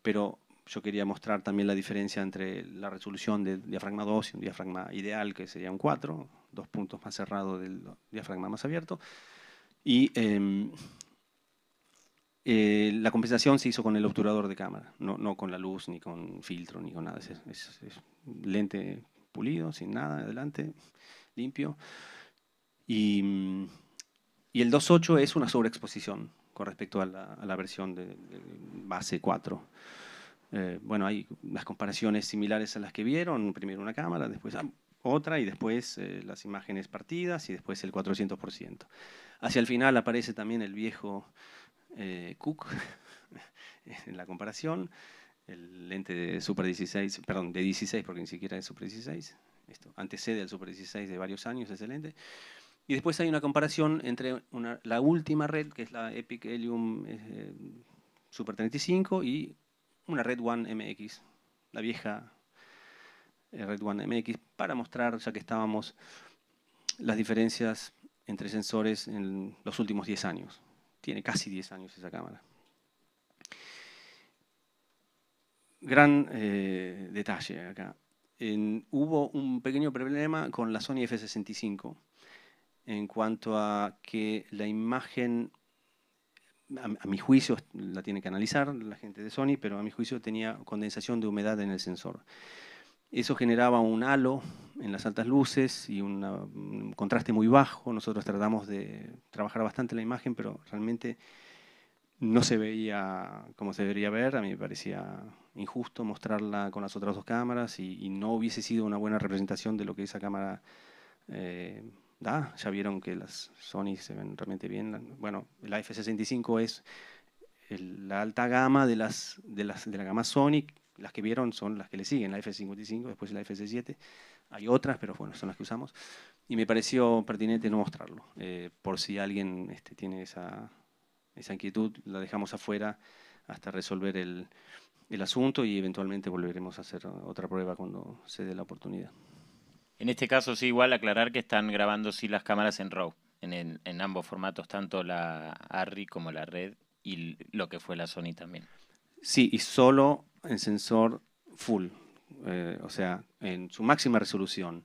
pero yo quería mostrar también la diferencia entre la resolución del diafragma 2 y un diafragma ideal, que sería un 4, dos puntos más cerrados del diafragma más abierto, y em, eh, la compensación se hizo con el obturador de cámara, no, con la luz, ni con filtro, ni con nada. Es, lente pulido, sin nada, adelante, limpio. Y, el 2.8 es una sobreexposición con respecto a la, versión de, base 4. Eh, bueno, hay las comparaciones similares a las que vieron, primero una cámara, después otra y después eh, las imágenes partidas y después el 400%. Hacia el final aparece también el viejo eh, Cook, en la comparación, el lente de Super 16, perdón, de 16 porque ni siquiera es Super 16, esto antecede al Super 16 de varios años ese lente. Y después hay una comparación entre una, la última red, que es la Epic Helium eh, Super 35, y una Red One MX, la vieja eh, Red One MX, para mostrar, ya que estábamos, las diferencias entre sensores en los últimos 10 años tiene casi 10 años esa cámara. Gran eh, detalle acá. hubo un pequeño problema con la Sony F65 en cuanto a que la imagen, a, a, mi juicio, la tiene que analizar la gente de Sony, pero a mi juicio tenía condensación de humedad en el sensor. Eso generaba un halo en las altas luces y un contraste muy bajo. Nosotros tratamos de trabajar bastante la imagen, pero realmente no se veía como se debería ver. A mí me parecía injusto mostrarla con las otras dos cámaras y, no hubiese sido una buena representación de lo que esa cámara eh, da. Ya vieron que las Sony se ven realmente bien. Bueno, la F65 es la alta gama de, las, de, las, de la gama Sony las que vieron son las que le siguen, la F-55, después la F-7, hay otras, pero bueno, son las que usamos, y me pareció pertinente no mostrarlo, eh, por si alguien este, tiene esa, esa, inquietud, la dejamos afuera hasta resolver el, el asunto y eventualmente volveremos a hacer otra prueba cuando se dé la oportunidad. En este caso sí, igual aclarar que están grabando sí las cámaras en RAW, en, en ambos formatos, tanto la ARRI como la red y lo que fue la Sony también. Sí, y solo en sensor full, eh, o sea, en su máxima resolución.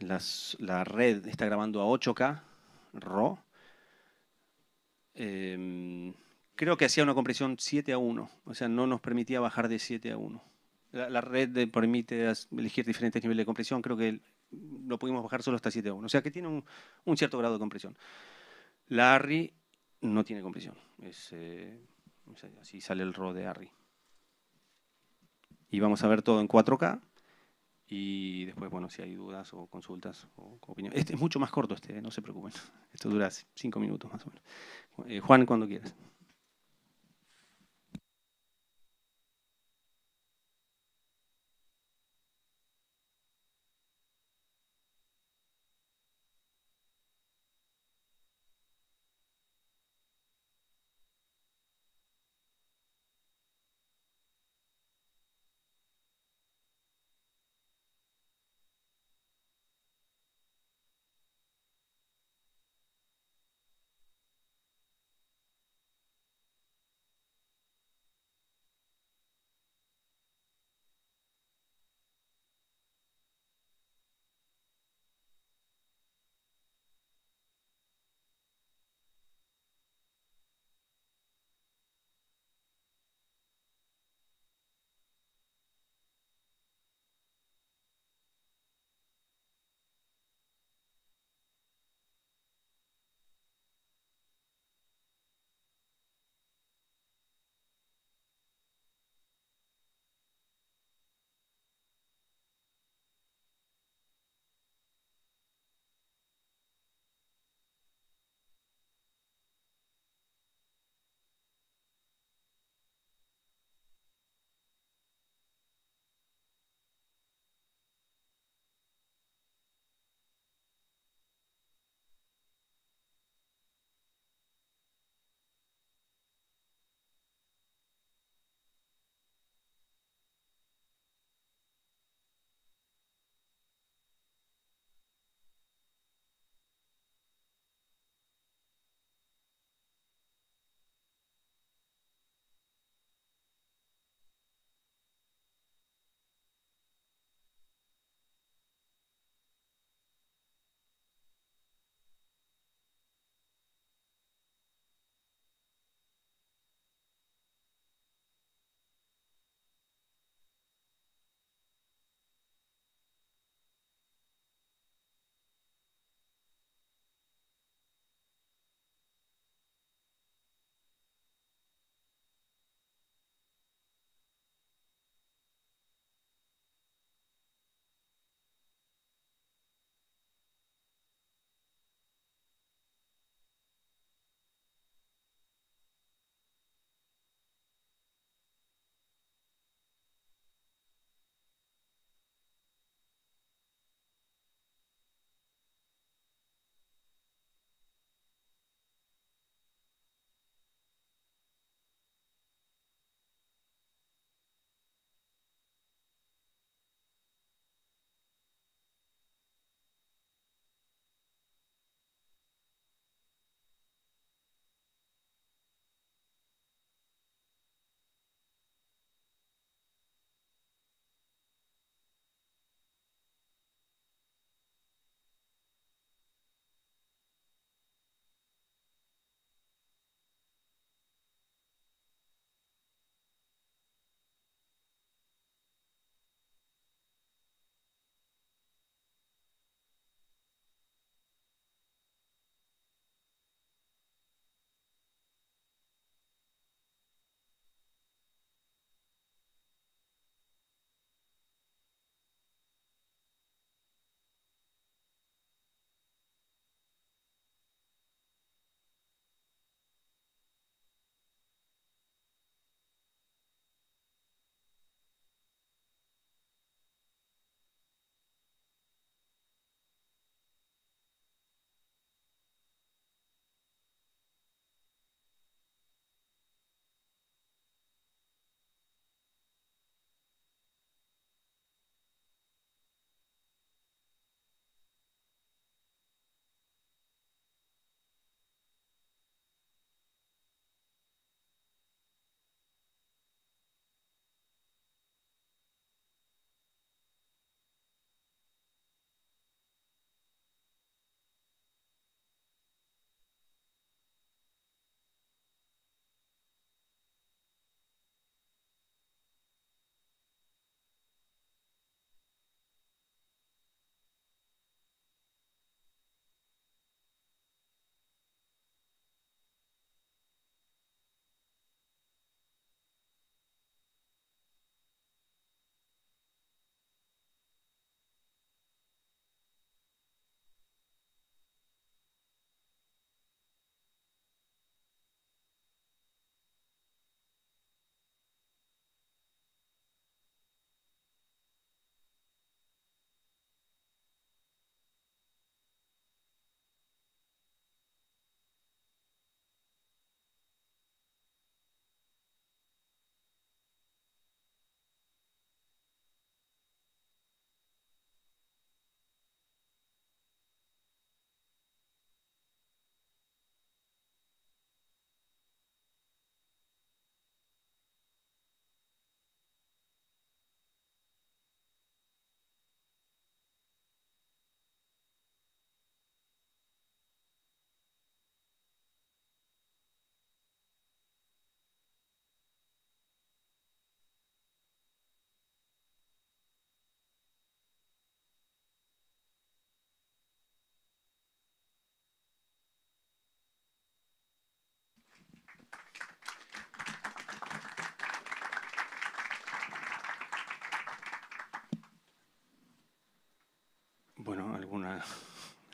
la red está grabando a 8K RAW. Em, creo que hacía una compresión 7 a 1, o sea, no nos permitía bajar de 7 a 1. La, red permite elegir diferentes niveles de compresión, creo que lo pudimos bajar solo hasta 7 a 1, o sea que tiene un, cierto grado de compresión. La ARRI no tiene compresión, eh, así sale el RAW de ARRI y vamos a ver todo en 4K. Y después, bueno, si hay dudas o consultas o opiniones. Este es mucho más corto, este, ¿eh? no se preocupen. Esto dura cinco minutos más o menos. Eh, Juan, cuando quieras.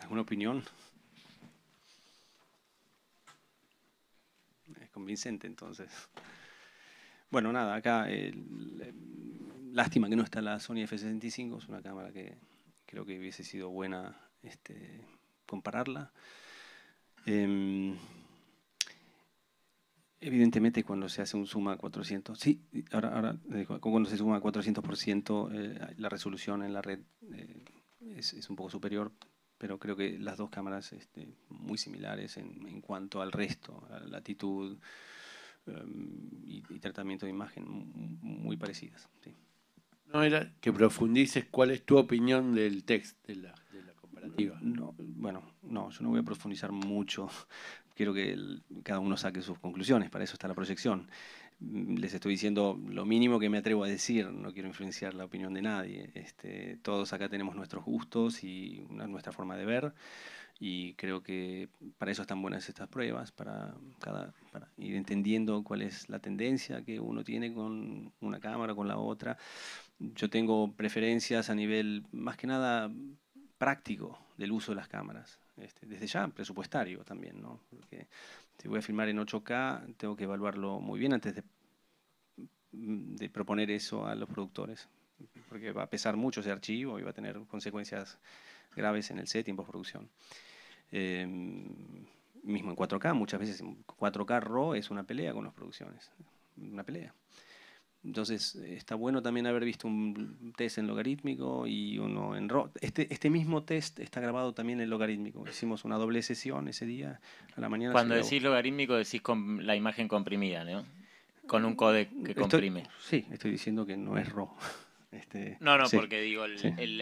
¿Alguna opinión? Es convincente entonces. Bueno, nada, acá eh, lástima que no está la Sony F65, es una cámara que creo que hubiese sido buena este, compararla. Em, evidentemente cuando se hace un suma 400, sí, ahora, cuando se suma 400% eh, la resolución en la red eh, es, un poco superior, pero creo que las dos cámaras este, muy similares en, cuanto al resto, a latitud actitud em, y, tratamiento de imagen, muy parecidas. No, era que profundices cuál es tu opinión del texto, de la, comparativa. No, bueno, no, yo no voy a profundizar mucho. Quiero que cada uno saque sus conclusiones, para eso está la proyección les estoy diciendo lo mínimo que me atrevo a decir, no quiero influenciar la opinión de nadie. Este, todos acá tenemos nuestros gustos y nuestra forma de ver y creo que para eso están buenas estas pruebas, para, cada, ir entendiendo cuál es la tendencia que uno tiene con una cámara, con la otra. Yo tengo preferencias a nivel más que nada práctico del uso de las cámaras. Este, desde ya presupuestario también, ¿no? si voy a filmar en 8K, tengo que evaluarlo muy bien antes de, mm, de proponer eso a los productores, porque va a pesar mucho ese archivo y va a tener consecuencias graves en el set y en postproducción. Em, mismo en 4K, muchas veces 4K RAW es una pelea con las producciones, una pelea. Entonces, eh, está bueno también haber visto un test en logarítmico y uno en RO. Este, este mismo test está grabado también en logarítmico. Hicimos una doble sesión ese día, a la mañana. Cuando decís logarítmico, decís con la imagen comprimida, ¿no? Con un codec que comprime. sí, estoy diciendo que no es RO. Este, no, no, porque digo,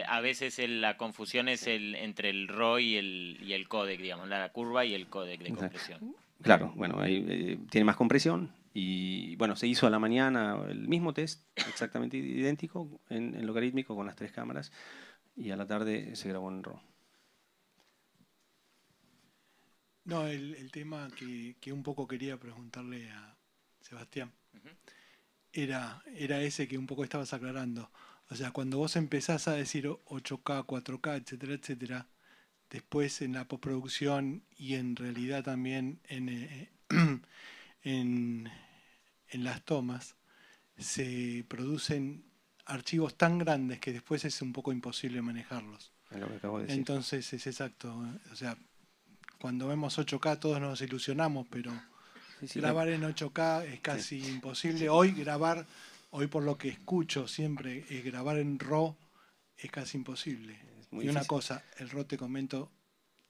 a veces la confusión es entre el RO y el, y el codec, digamos, la curva y el codec de compresión. Claro, bueno, ahí eh, tiene más compresión, y bueno, se hizo a la mañana el mismo test, exactamente idéntico, en, logarítmico con las tres cámaras, y a la tarde se grabó en RAW. No, el, tema que, un poco quería preguntarle a Sebastián era, era ese que un poco estabas aclarando. O sea, cuando vos empezás a decir 8K, 4K, etcétera, etcétera, después en la postproducción y en realidad también en eh, en las tomas, se producen archivos tan grandes que después es un poco imposible manejarlos. Entonces es exacto. ¿eh? O sea, cuando vemos 8K todos nos ilusionamos, pero grabar en 8K es casi imposible. Hoy grabar, hoy por lo que escucho siempre, grabar en RAW es casi imposible. y una cosa, el RAW te comento,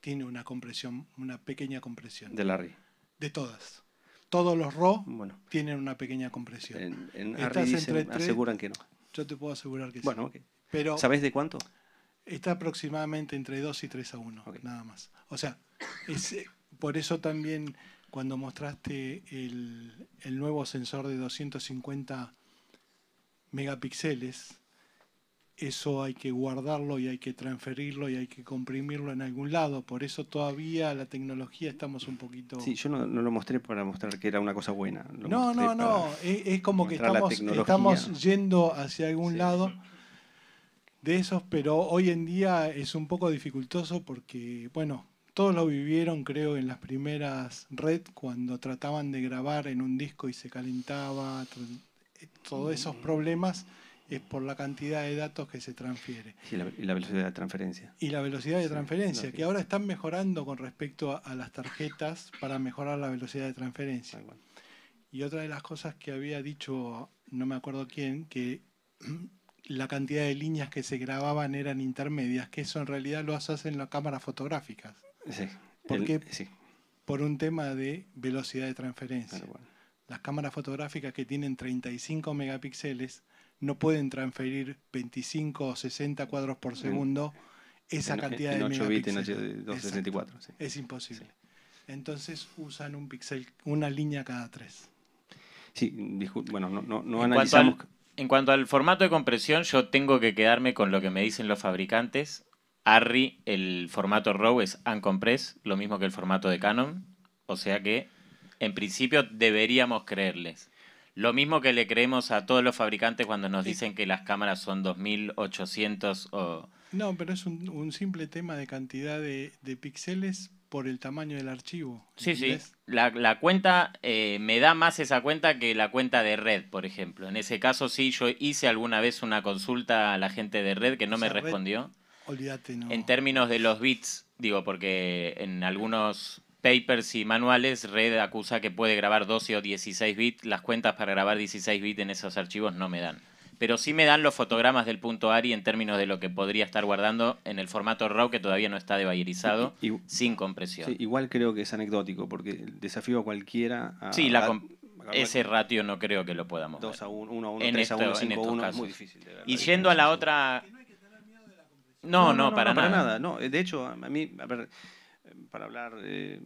tiene una compresión, una pequeña compresión. De Larry. De todas. Todos los RAW tienen una pequeña compresión. En, en entre aseguran que no. Yo te puedo asegurar que bueno, sí. Okay. Pero ¿Sabés de cuánto? Está aproximadamente entre 2 y 3 a 1, nada más. O sea, eh, por eso también cuando mostraste el, el nuevo sensor de 250 megapíxeles, eso hay que guardarlo y hay que transferirlo y hay que comprimirlo en algún lado. Por eso todavía la tecnología estamos un poquito... Sí, yo no, lo mostré para mostrar que era una cosa buena. no, no, no, e-, es, como que estamos, estamos yendo hacia algún lado de esos, pero hoy en día es un poco dificultoso porque, bueno, todos lo vivieron creo en las primeras red cuando trataban de grabar en un disco y se calentaba, eh, todos esos mm. problemas es por la cantidad de datos que se transfiere. la, y la velocidad de transferencia. Y la velocidad de transferencia, que ahora están mejorando con respecto a, las tarjetas para mejorar la velocidad de transferencia. Y otra de las cosas que había dicho, no me acuerdo quién, que la cantidad de líneas que se grababan eran intermedias, que eso en realidad lo hacen las cámaras fotográficas. Sí. Porque por un tema de velocidad de transferencia. Las cámaras fotográficas que tienen 35 megapíxeles no pueden transferir 25 o 60 cuadros por segundo esa cantidad de 8 Es imposible. Entonces usan un pixel, una línea cada tres. Sí, bueno, no, no, analizamos... en cuanto al formato de compresión, yo tengo que quedarme con lo que me dicen los fabricantes. ARRI, el formato RAW es uncompressed, lo mismo que el formato de Canon. O sea que, en principio, deberíamos creerles. Lo mismo que le creemos a todos los fabricantes cuando nos dicen que las cámaras son 2800 o... No, pero es un, simple tema de cantidad de, píxeles por el tamaño del archivo. Sí, sí. La, cuenta eh, me da más esa cuenta que la cuenta de red, por ejemplo. En ese caso sí, yo hice alguna vez una consulta a la gente de red que no me respondió. olvídate, no. En términos de los bits, digo, porque en algunos papers y manuales, Red acusa que puede grabar 12 o 16 bits. Las cuentas para grabar 16 bits en esos archivos no me dan. Pero sí me dan los fotogramas del punto ARI en términos de lo que podría estar guardando en el formato RAW que todavía no está debayerizado, sin compresión. igual creo que es anecdótico, porque desafío a cualquiera a. Sí, la, ese ratio no creo que lo podamos 2 a 1, 1 a 1, en a 1, 5 a muy difícil. y yendo a la otra... No, no, para, no nada. para, nada. No, de hecho, a mí, para hablar, eh,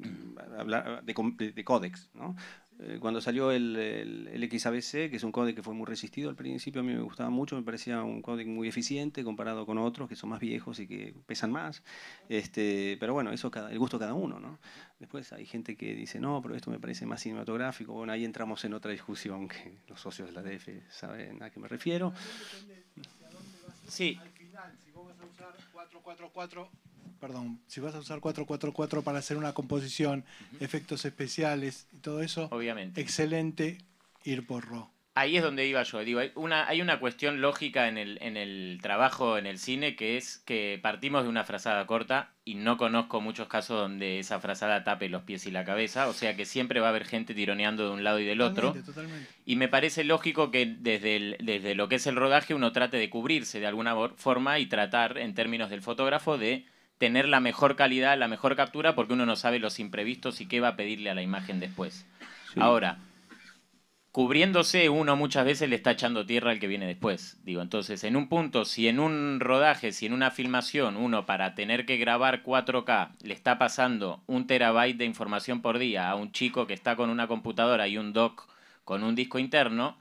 hablar de, códex. ¿no? Eh, cuando salió el, el, XABC, que es un códec que fue muy resistido al principio, a mí me gustaba mucho, me parecía un códec muy eficiente comparado con otros que son más viejos y que pesan más. Este, pero bueno, eso cada, el gusto de cada uno. ¿no? Después hay gente que dice, no, pero esto me parece más cinematográfico. Bueno, ahí entramos en otra discusión que los socios de la DF saben a qué me refiero. Sí. 444, perdón, si vas a usar 444 para hacer una composición, efectos especiales y todo eso, obviamente. Excelente ir por Ro. Ahí es donde iba yo. Digo, hay una, hay una cuestión lógica en el, en el trabajo en el cine que es que partimos de una frazada corta y no conozco muchos casos donde esa frazada tape los pies y la cabeza, o sea que siempre va a haber gente tironeando de un lado y del otro. Y me parece lógico que desde, lo que es el rodaje uno trate de cubrirse de alguna forma y tratar, en términos del fotógrafo, de tener la mejor calidad, la mejor captura, porque uno no sabe los imprevistos y qué va a pedirle a la imagen después. Ahora, cubriéndose uno muchas veces le está echando tierra al que viene después. Digo, entonces, en un punto, si en un rodaje, si en una filmación, uno para tener que grabar 4K le está pasando un terabyte de información por día a un chico que está con una computadora y un dock con un disco interno,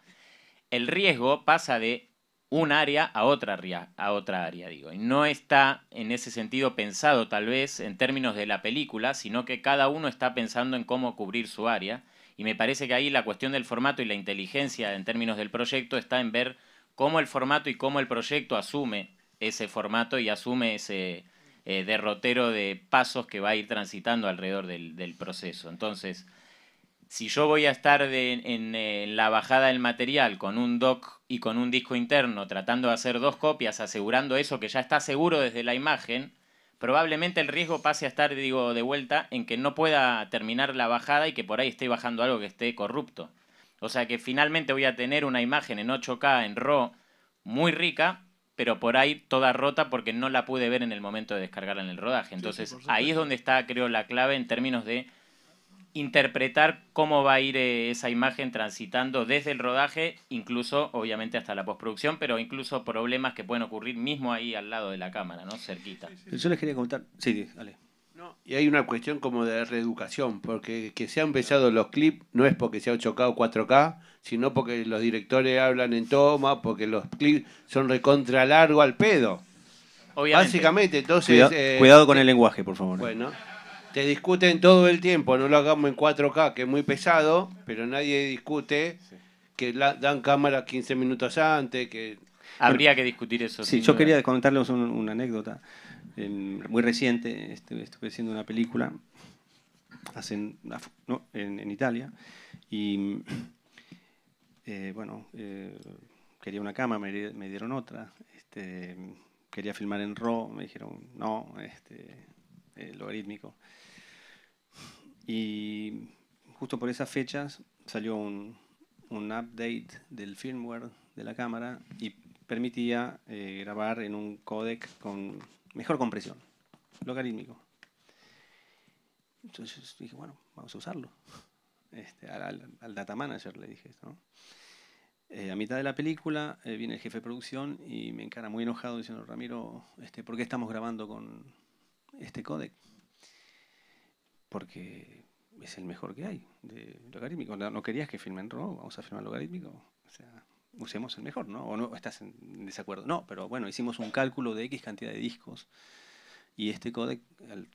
el riesgo pasa de un área a otra área, a otra área, digo. Y no está en ese sentido pensado tal vez en términos de la película, sino que cada uno está pensando en cómo cubrir su área y me parece que ahí la cuestión del formato y la inteligencia en términos del proyecto está en ver cómo el formato y cómo el proyecto asume ese formato y asume ese eh, derrotero de pasos que va a ir transitando alrededor del, proceso. Entonces, si yo voy a estar en, la bajada del material con un doc y con un disco interno tratando de hacer dos copias, asegurando eso que ya está seguro desde la imagen, probablemente el riesgo pase a estar, digo, de vuelta en que no pueda terminar la bajada y que por ahí esté bajando algo que esté corrupto. O sea que finalmente voy a tener una imagen en 8K en RAW muy rica, pero por ahí toda rota porque no la pude ver en el momento de descargarla en el rodaje. Entonces ahí es donde está, creo, la clave en términos de interpretar cómo va a ir eh, esa imagen transitando desde el rodaje, incluso obviamente hasta la postproducción, pero incluso problemas que pueden ocurrir mismo ahí al lado de la cámara, ¿no? Cerquita. Yo les quería comentar Sí, dale. y hay una cuestión como de reeducación, porque que se han pesado los clips no es porque se han chocado 4K, sino porque los directores hablan en toma, porque los clips son recontra largo al pedo. Obviamente. Básicamente, entonces... Cuidado, eh, cuidado con el lenguaje, por favor. Bueno. Te discuten todo el tiempo, no lo hagamos en 4K, que es muy pesado, pero nadie discute que la, dan cámara 15 minutos antes, que... Habría que discutir eso. Sí, yo quería contarles una anécdota em, muy reciente. estuve haciendo una película hacen, en, Italia y, eh, bueno, eh, quería una cámara me, dieron otra. Este, quería filmar en RAW, me dijeron, no, este, eh, logarítmico. Y justo por esas fechas salió un, update del firmware de la cámara y permitía eh, grabar en un codec con mejor compresión, logarítmico. Entonces dije, bueno, vamos a usarlo. Este, al, data manager le dije esto. Eh, a mitad de la película eh, viene el jefe de producción y me encara muy enojado diciendo, Ramiro, este, ¿por qué estamos grabando con este codec? porque es el mejor que hay de logarítmico. No, querías que filmen RAW, vamos a filmar logarítmico. O sea, usemos el mejor, ¿no? O no estás en desacuerdo. No, pero bueno, hicimos un cálculo de X cantidad de discos y este codec, al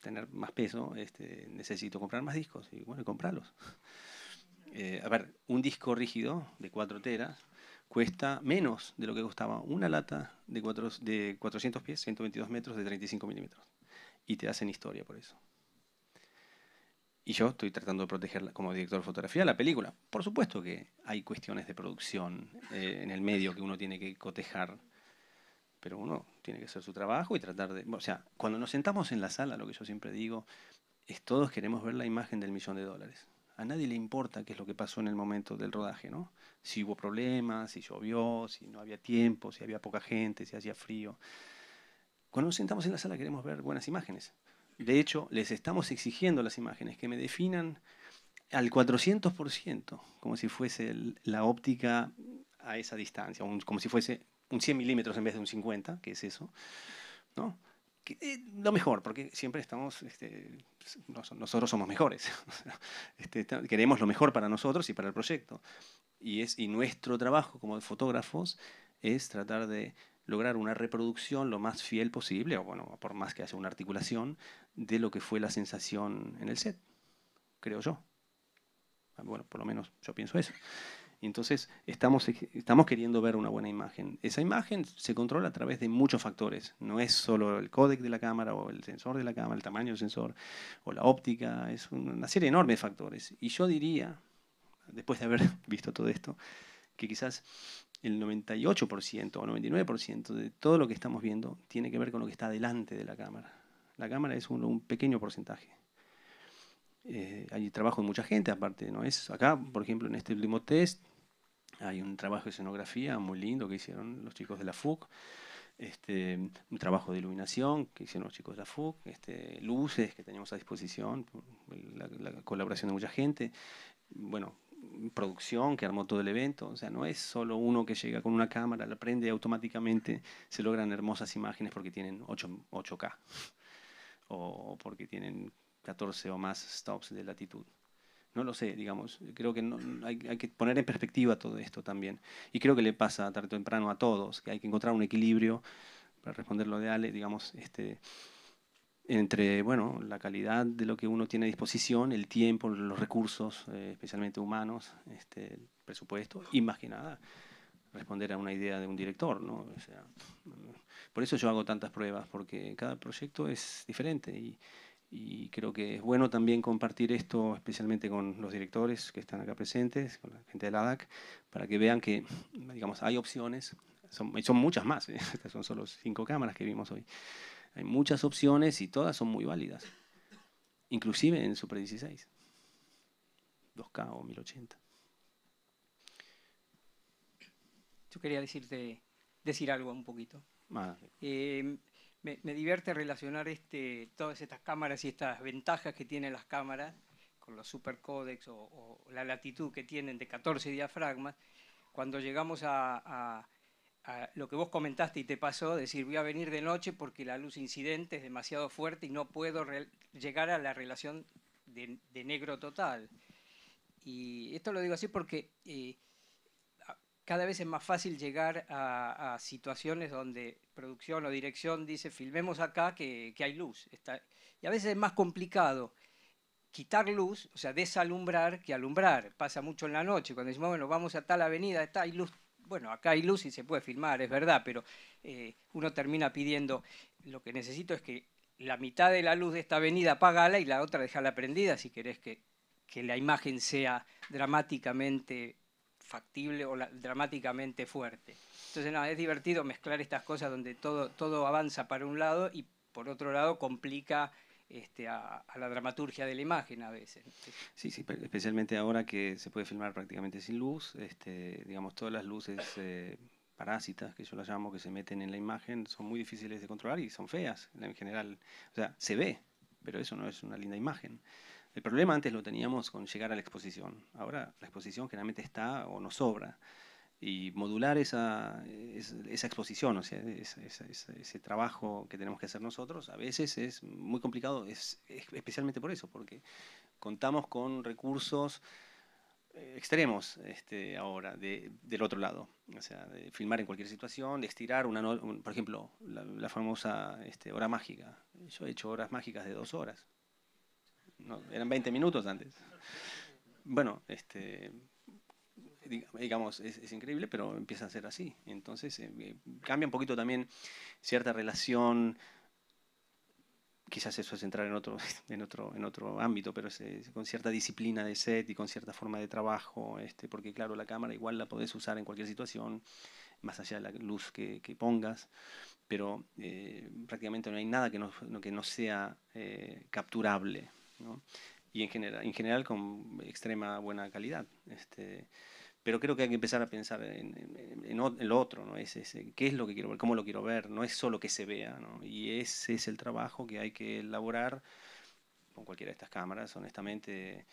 tener más peso, este, necesito comprar más discos y bueno, comprarlos. Eh, a ver, un disco rígido de 4 teras cuesta menos de lo que costaba una lata de, cuatro, de 400 pies, 122 metros de 35 milímetros. Y te hacen historia por eso. Y yo estoy tratando de proteger como director de fotografía la película. Por supuesto que hay cuestiones de producción eh, en el medio que uno tiene que cotejar, pero uno tiene que hacer su trabajo y tratar de... O sea, cuando nos sentamos en la sala, lo que yo siempre digo, es todos queremos ver la imagen del millón de dólares. A nadie le importa qué es lo que pasó en el momento del rodaje, ¿no? Si hubo problemas, si llovió, si no había tiempo, si había poca gente, si hacía frío. Cuando nos sentamos en la sala queremos ver buenas imágenes. De hecho, les estamos exigiendo las imágenes que me definan al 400%, como si fuese la óptica a esa distancia, como si fuese un 100 milímetros en vez de un 50, que es eso, ¿no? Eh, lo mejor, porque siempre estamos, este, nosotros somos mejores, este, queremos lo mejor para nosotros y para el proyecto. y nuestro trabajo como fotógrafos es tratar de lograr una reproducción lo más fiel posible, o bueno, por más que haya una articulación, de lo que fue la sensación en el set, creo yo. Ah, bueno, por lo menos yo pienso eso. Entonces, estamos, estamos queriendo ver una buena imagen. Esa imagen se controla a través de muchos factores. No es solo el códec de la cámara o el sensor de la cámara, el tamaño del sensor o la óptica. Es una serie enorme de factores. Y yo diría, después de haber visto todo esto, que quizás el 98% o 99% de todo lo que estamos viendo tiene que ver con lo que está delante de la cámara. La cámara es un, pequeño porcentaje. Eh, hay trabajo de mucha gente aparte, ¿no? Es acá, por ejemplo, en este último test hay un trabajo de escenografía muy lindo que hicieron los chicos de la FUC, este, un trabajo de iluminación que hicieron los chicos de la FUC, este, luces que teníamos a disposición, la colaboración de mucha gente, bueno, producción que armó todo el evento. O sea, no es solo uno que llega con una cámara, la prende automáticamente se logran hermosas imágenes porque tienen 8, k o porque tienen 14 o más stops de latitud. No lo sé, digamos. Creo que hay, hay, que poner en perspectiva todo esto también. Y creo que le pasa tarde o temprano a todos, que hay que encontrar un equilibrio, para responder lo de Ale, digamos, este, entre bueno, la calidad de lo que uno tiene a disposición, el tiempo, los recursos, eh, especialmente humanos, este, el presupuesto y más que nada responder a una idea de un director. ¿no? por eso yo hago tantas pruebas, porque cada proyecto es diferente y, creo que es bueno también compartir esto, especialmente con los directores que están acá presentes, con la gente de la DAC, para que vean que digamos, hay opciones, son, son muchas más, ¿eh? estas son solo cinco cámaras que vimos hoy. Hay muchas opciones y todas son muy válidas, inclusive en Super 16, 2K o 1080. Yo quería decirte, decir algo un poquito. Em, me, me, divierte relacionar este, todas estas cámaras y estas ventajas que tienen las cámaras con los Super o, o la latitud que tienen de 14 diafragmas. Cuando llegamos a lo que vos comentaste y te pasó, decir voy a venir de noche porque la luz incidente es demasiado fuerte y no puedo llegar a la relación de, negro total. Y esto lo digo así porque eh, cada vez es más fácil llegar a, situaciones donde producción o dirección dice filmemos acá que, hay luz. Está... y a veces es más complicado quitar luz, o sea, desalumbrar que alumbrar. Pasa mucho en la noche, cuando decimos, bueno, vamos a tal avenida, está, hay luz bueno, acá hay luz y se puede filmar, es verdad, pero eh, uno termina pidiendo, lo que necesito es que la mitad de la luz de esta avenida apágala y la otra déjala prendida si querés que, que la imagen sea dramáticamente factible o dramáticamente fuerte. Entonces, no, es divertido mezclar estas cosas donde todo avanza para un lado y por otro lado complica este, a, la dramaturgia de la imagen a veces. Sí, sí, especialmente ahora que se puede filmar prácticamente sin luz, este, digamos, todas las luces eh, parásitas, que yo las llamo, que se meten en la imagen, son muy difíciles de controlar y son feas en general. O sea, se ve, pero eso no es una linda imagen. El problema antes lo teníamos con llegar a la exposición. Ahora la exposición generalmente está o nos sobra y modular esa, esa exposición, o sea, ese, ese, trabajo que tenemos que hacer nosotros, a veces es muy complicado, es, especialmente por eso, porque contamos con recursos eh, extremos este, ahora del otro lado, o sea, de filmar en cualquier situación, de estirar una, por ejemplo, la, famosa este, hora mágica. Yo he hecho horas mágicas de dos horas, no, eran 20 minutos antes. Bueno, este, digamos, es, increíble, pero empieza a ser así. Entonces eh, eh, cambia un poquito también cierta relación, quizás eso es entrar en otro, en otro, en otro ámbito, pero con cierta disciplina de set y con cierta forma de trabajo, este, porque claro, la cámara igual la podés usar en cualquier situación, más allá de la luz que, pongas, pero eh, prácticamente no hay nada que no, que no sea capturable. ¿no? Y en general, en general con extrema buena calidad. Este, pero creo que hay que empezar a pensar en, el otro, ¿no? Es, qué es lo que quiero ver, cómo lo quiero ver, no es solo que se vea, ¿no? Y ese es el trabajo que hay que elaborar con cualquiera de estas cámaras, honestamente,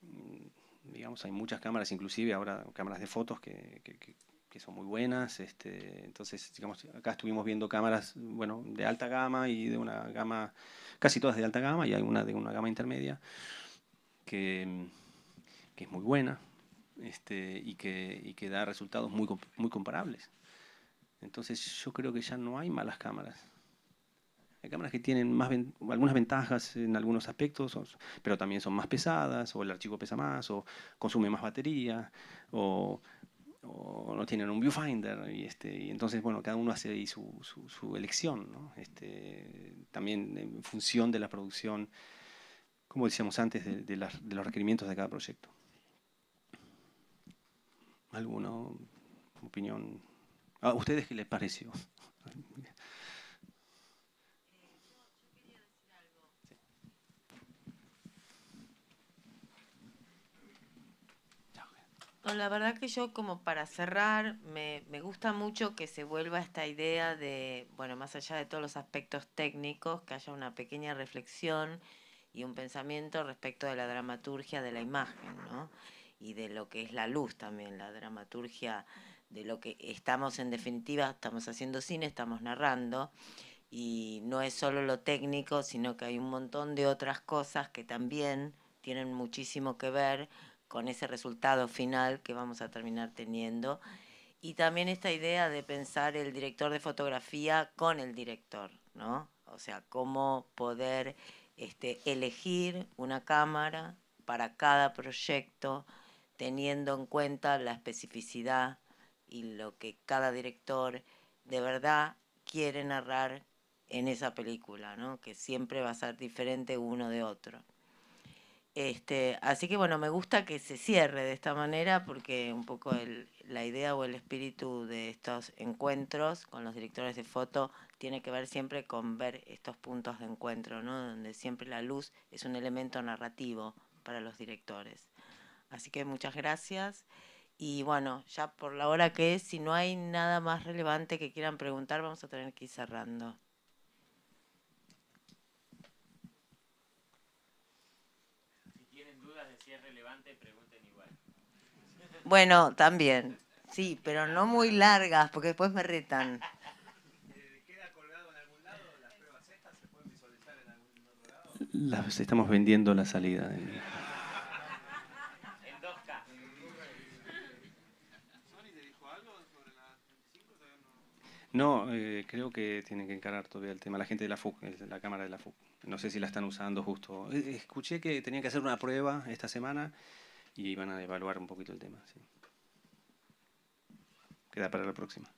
mm, digamos, hay muchas cámaras, inclusive ahora cámaras de fotos que, son muy buenas. Este, entonces, digamos, acá estuvimos viendo cámaras, bueno, de alta gama y de una gama, casi todas de alta gama y hay una de una gama intermedia que es muy buena. Este, y, que, y que da resultados muy, muy comparables. Entonces yo creo que ya no hay malas cámaras. Hay cámaras que tienen más algunas ventajas en algunos aspectos, pero también son más pesadas, o el archivo pesa más, o consume más batería, o, no tienen un viewfinder. Y, este, y entonces, bueno, cada uno hace ahí su, su, elección, ¿no? este, también en función de la producción, como decíamos antes, de, de los requerimientos de cada proyecto. ¿Alguna opinión? ¿A ustedes qué les pareció? la verdad que yo como para cerrar, me, me, gusta mucho que se vuelva esta idea de, bueno, más allá de todos los aspectos técnicos, que haya una pequeña reflexión y un pensamiento respecto de la dramaturgia de la imagen, ¿no? y de lo que es la luz también, la dramaturgia, de lo que estamos en definitiva, estamos haciendo cine, estamos narrando y no es solo lo técnico, sino que hay un montón de otras cosas que también tienen muchísimo que ver con ese resultado final que vamos a terminar teniendo. Y también esta idea de pensar el director de fotografía con el director, ¿no? O sea, cómo poder este, elegir una cámara para cada proyecto, teniendo en cuenta la especificidad y lo que cada director de verdad quiere narrar en esa película, ¿no? que siempre va a ser diferente uno de otro. Este, así que bueno, me gusta que se cierre de esta manera porque un poco la idea o el espíritu de estos encuentros con los directores de foto tiene que ver siempre con ver estos puntos de encuentro, ¿no? donde siempre la luz es un elemento narrativo para los directores. Así que muchas gracias. Y bueno, ya por la hora que es, si no hay nada más relevante que quieran preguntar, vamos a tener que ir cerrando. Si tienen dudas de si es relevante, pregunten igual. Bueno, también. Sí, pero no muy largas, porque después me retan. ¿Queda colgado en algún lado? ¿Las pruebas estas se pueden visualizar en algún otro lado? estamos vendiendo la salida. De... No, eh, creo que tienen que encarar todavía el tema. La gente de la FUC, la cámara de la FUC. No sé si la están usando justo. Eh, escuché que tenían que hacer una prueba esta semana y iban a evaluar un poquito el tema. Queda para la próxima.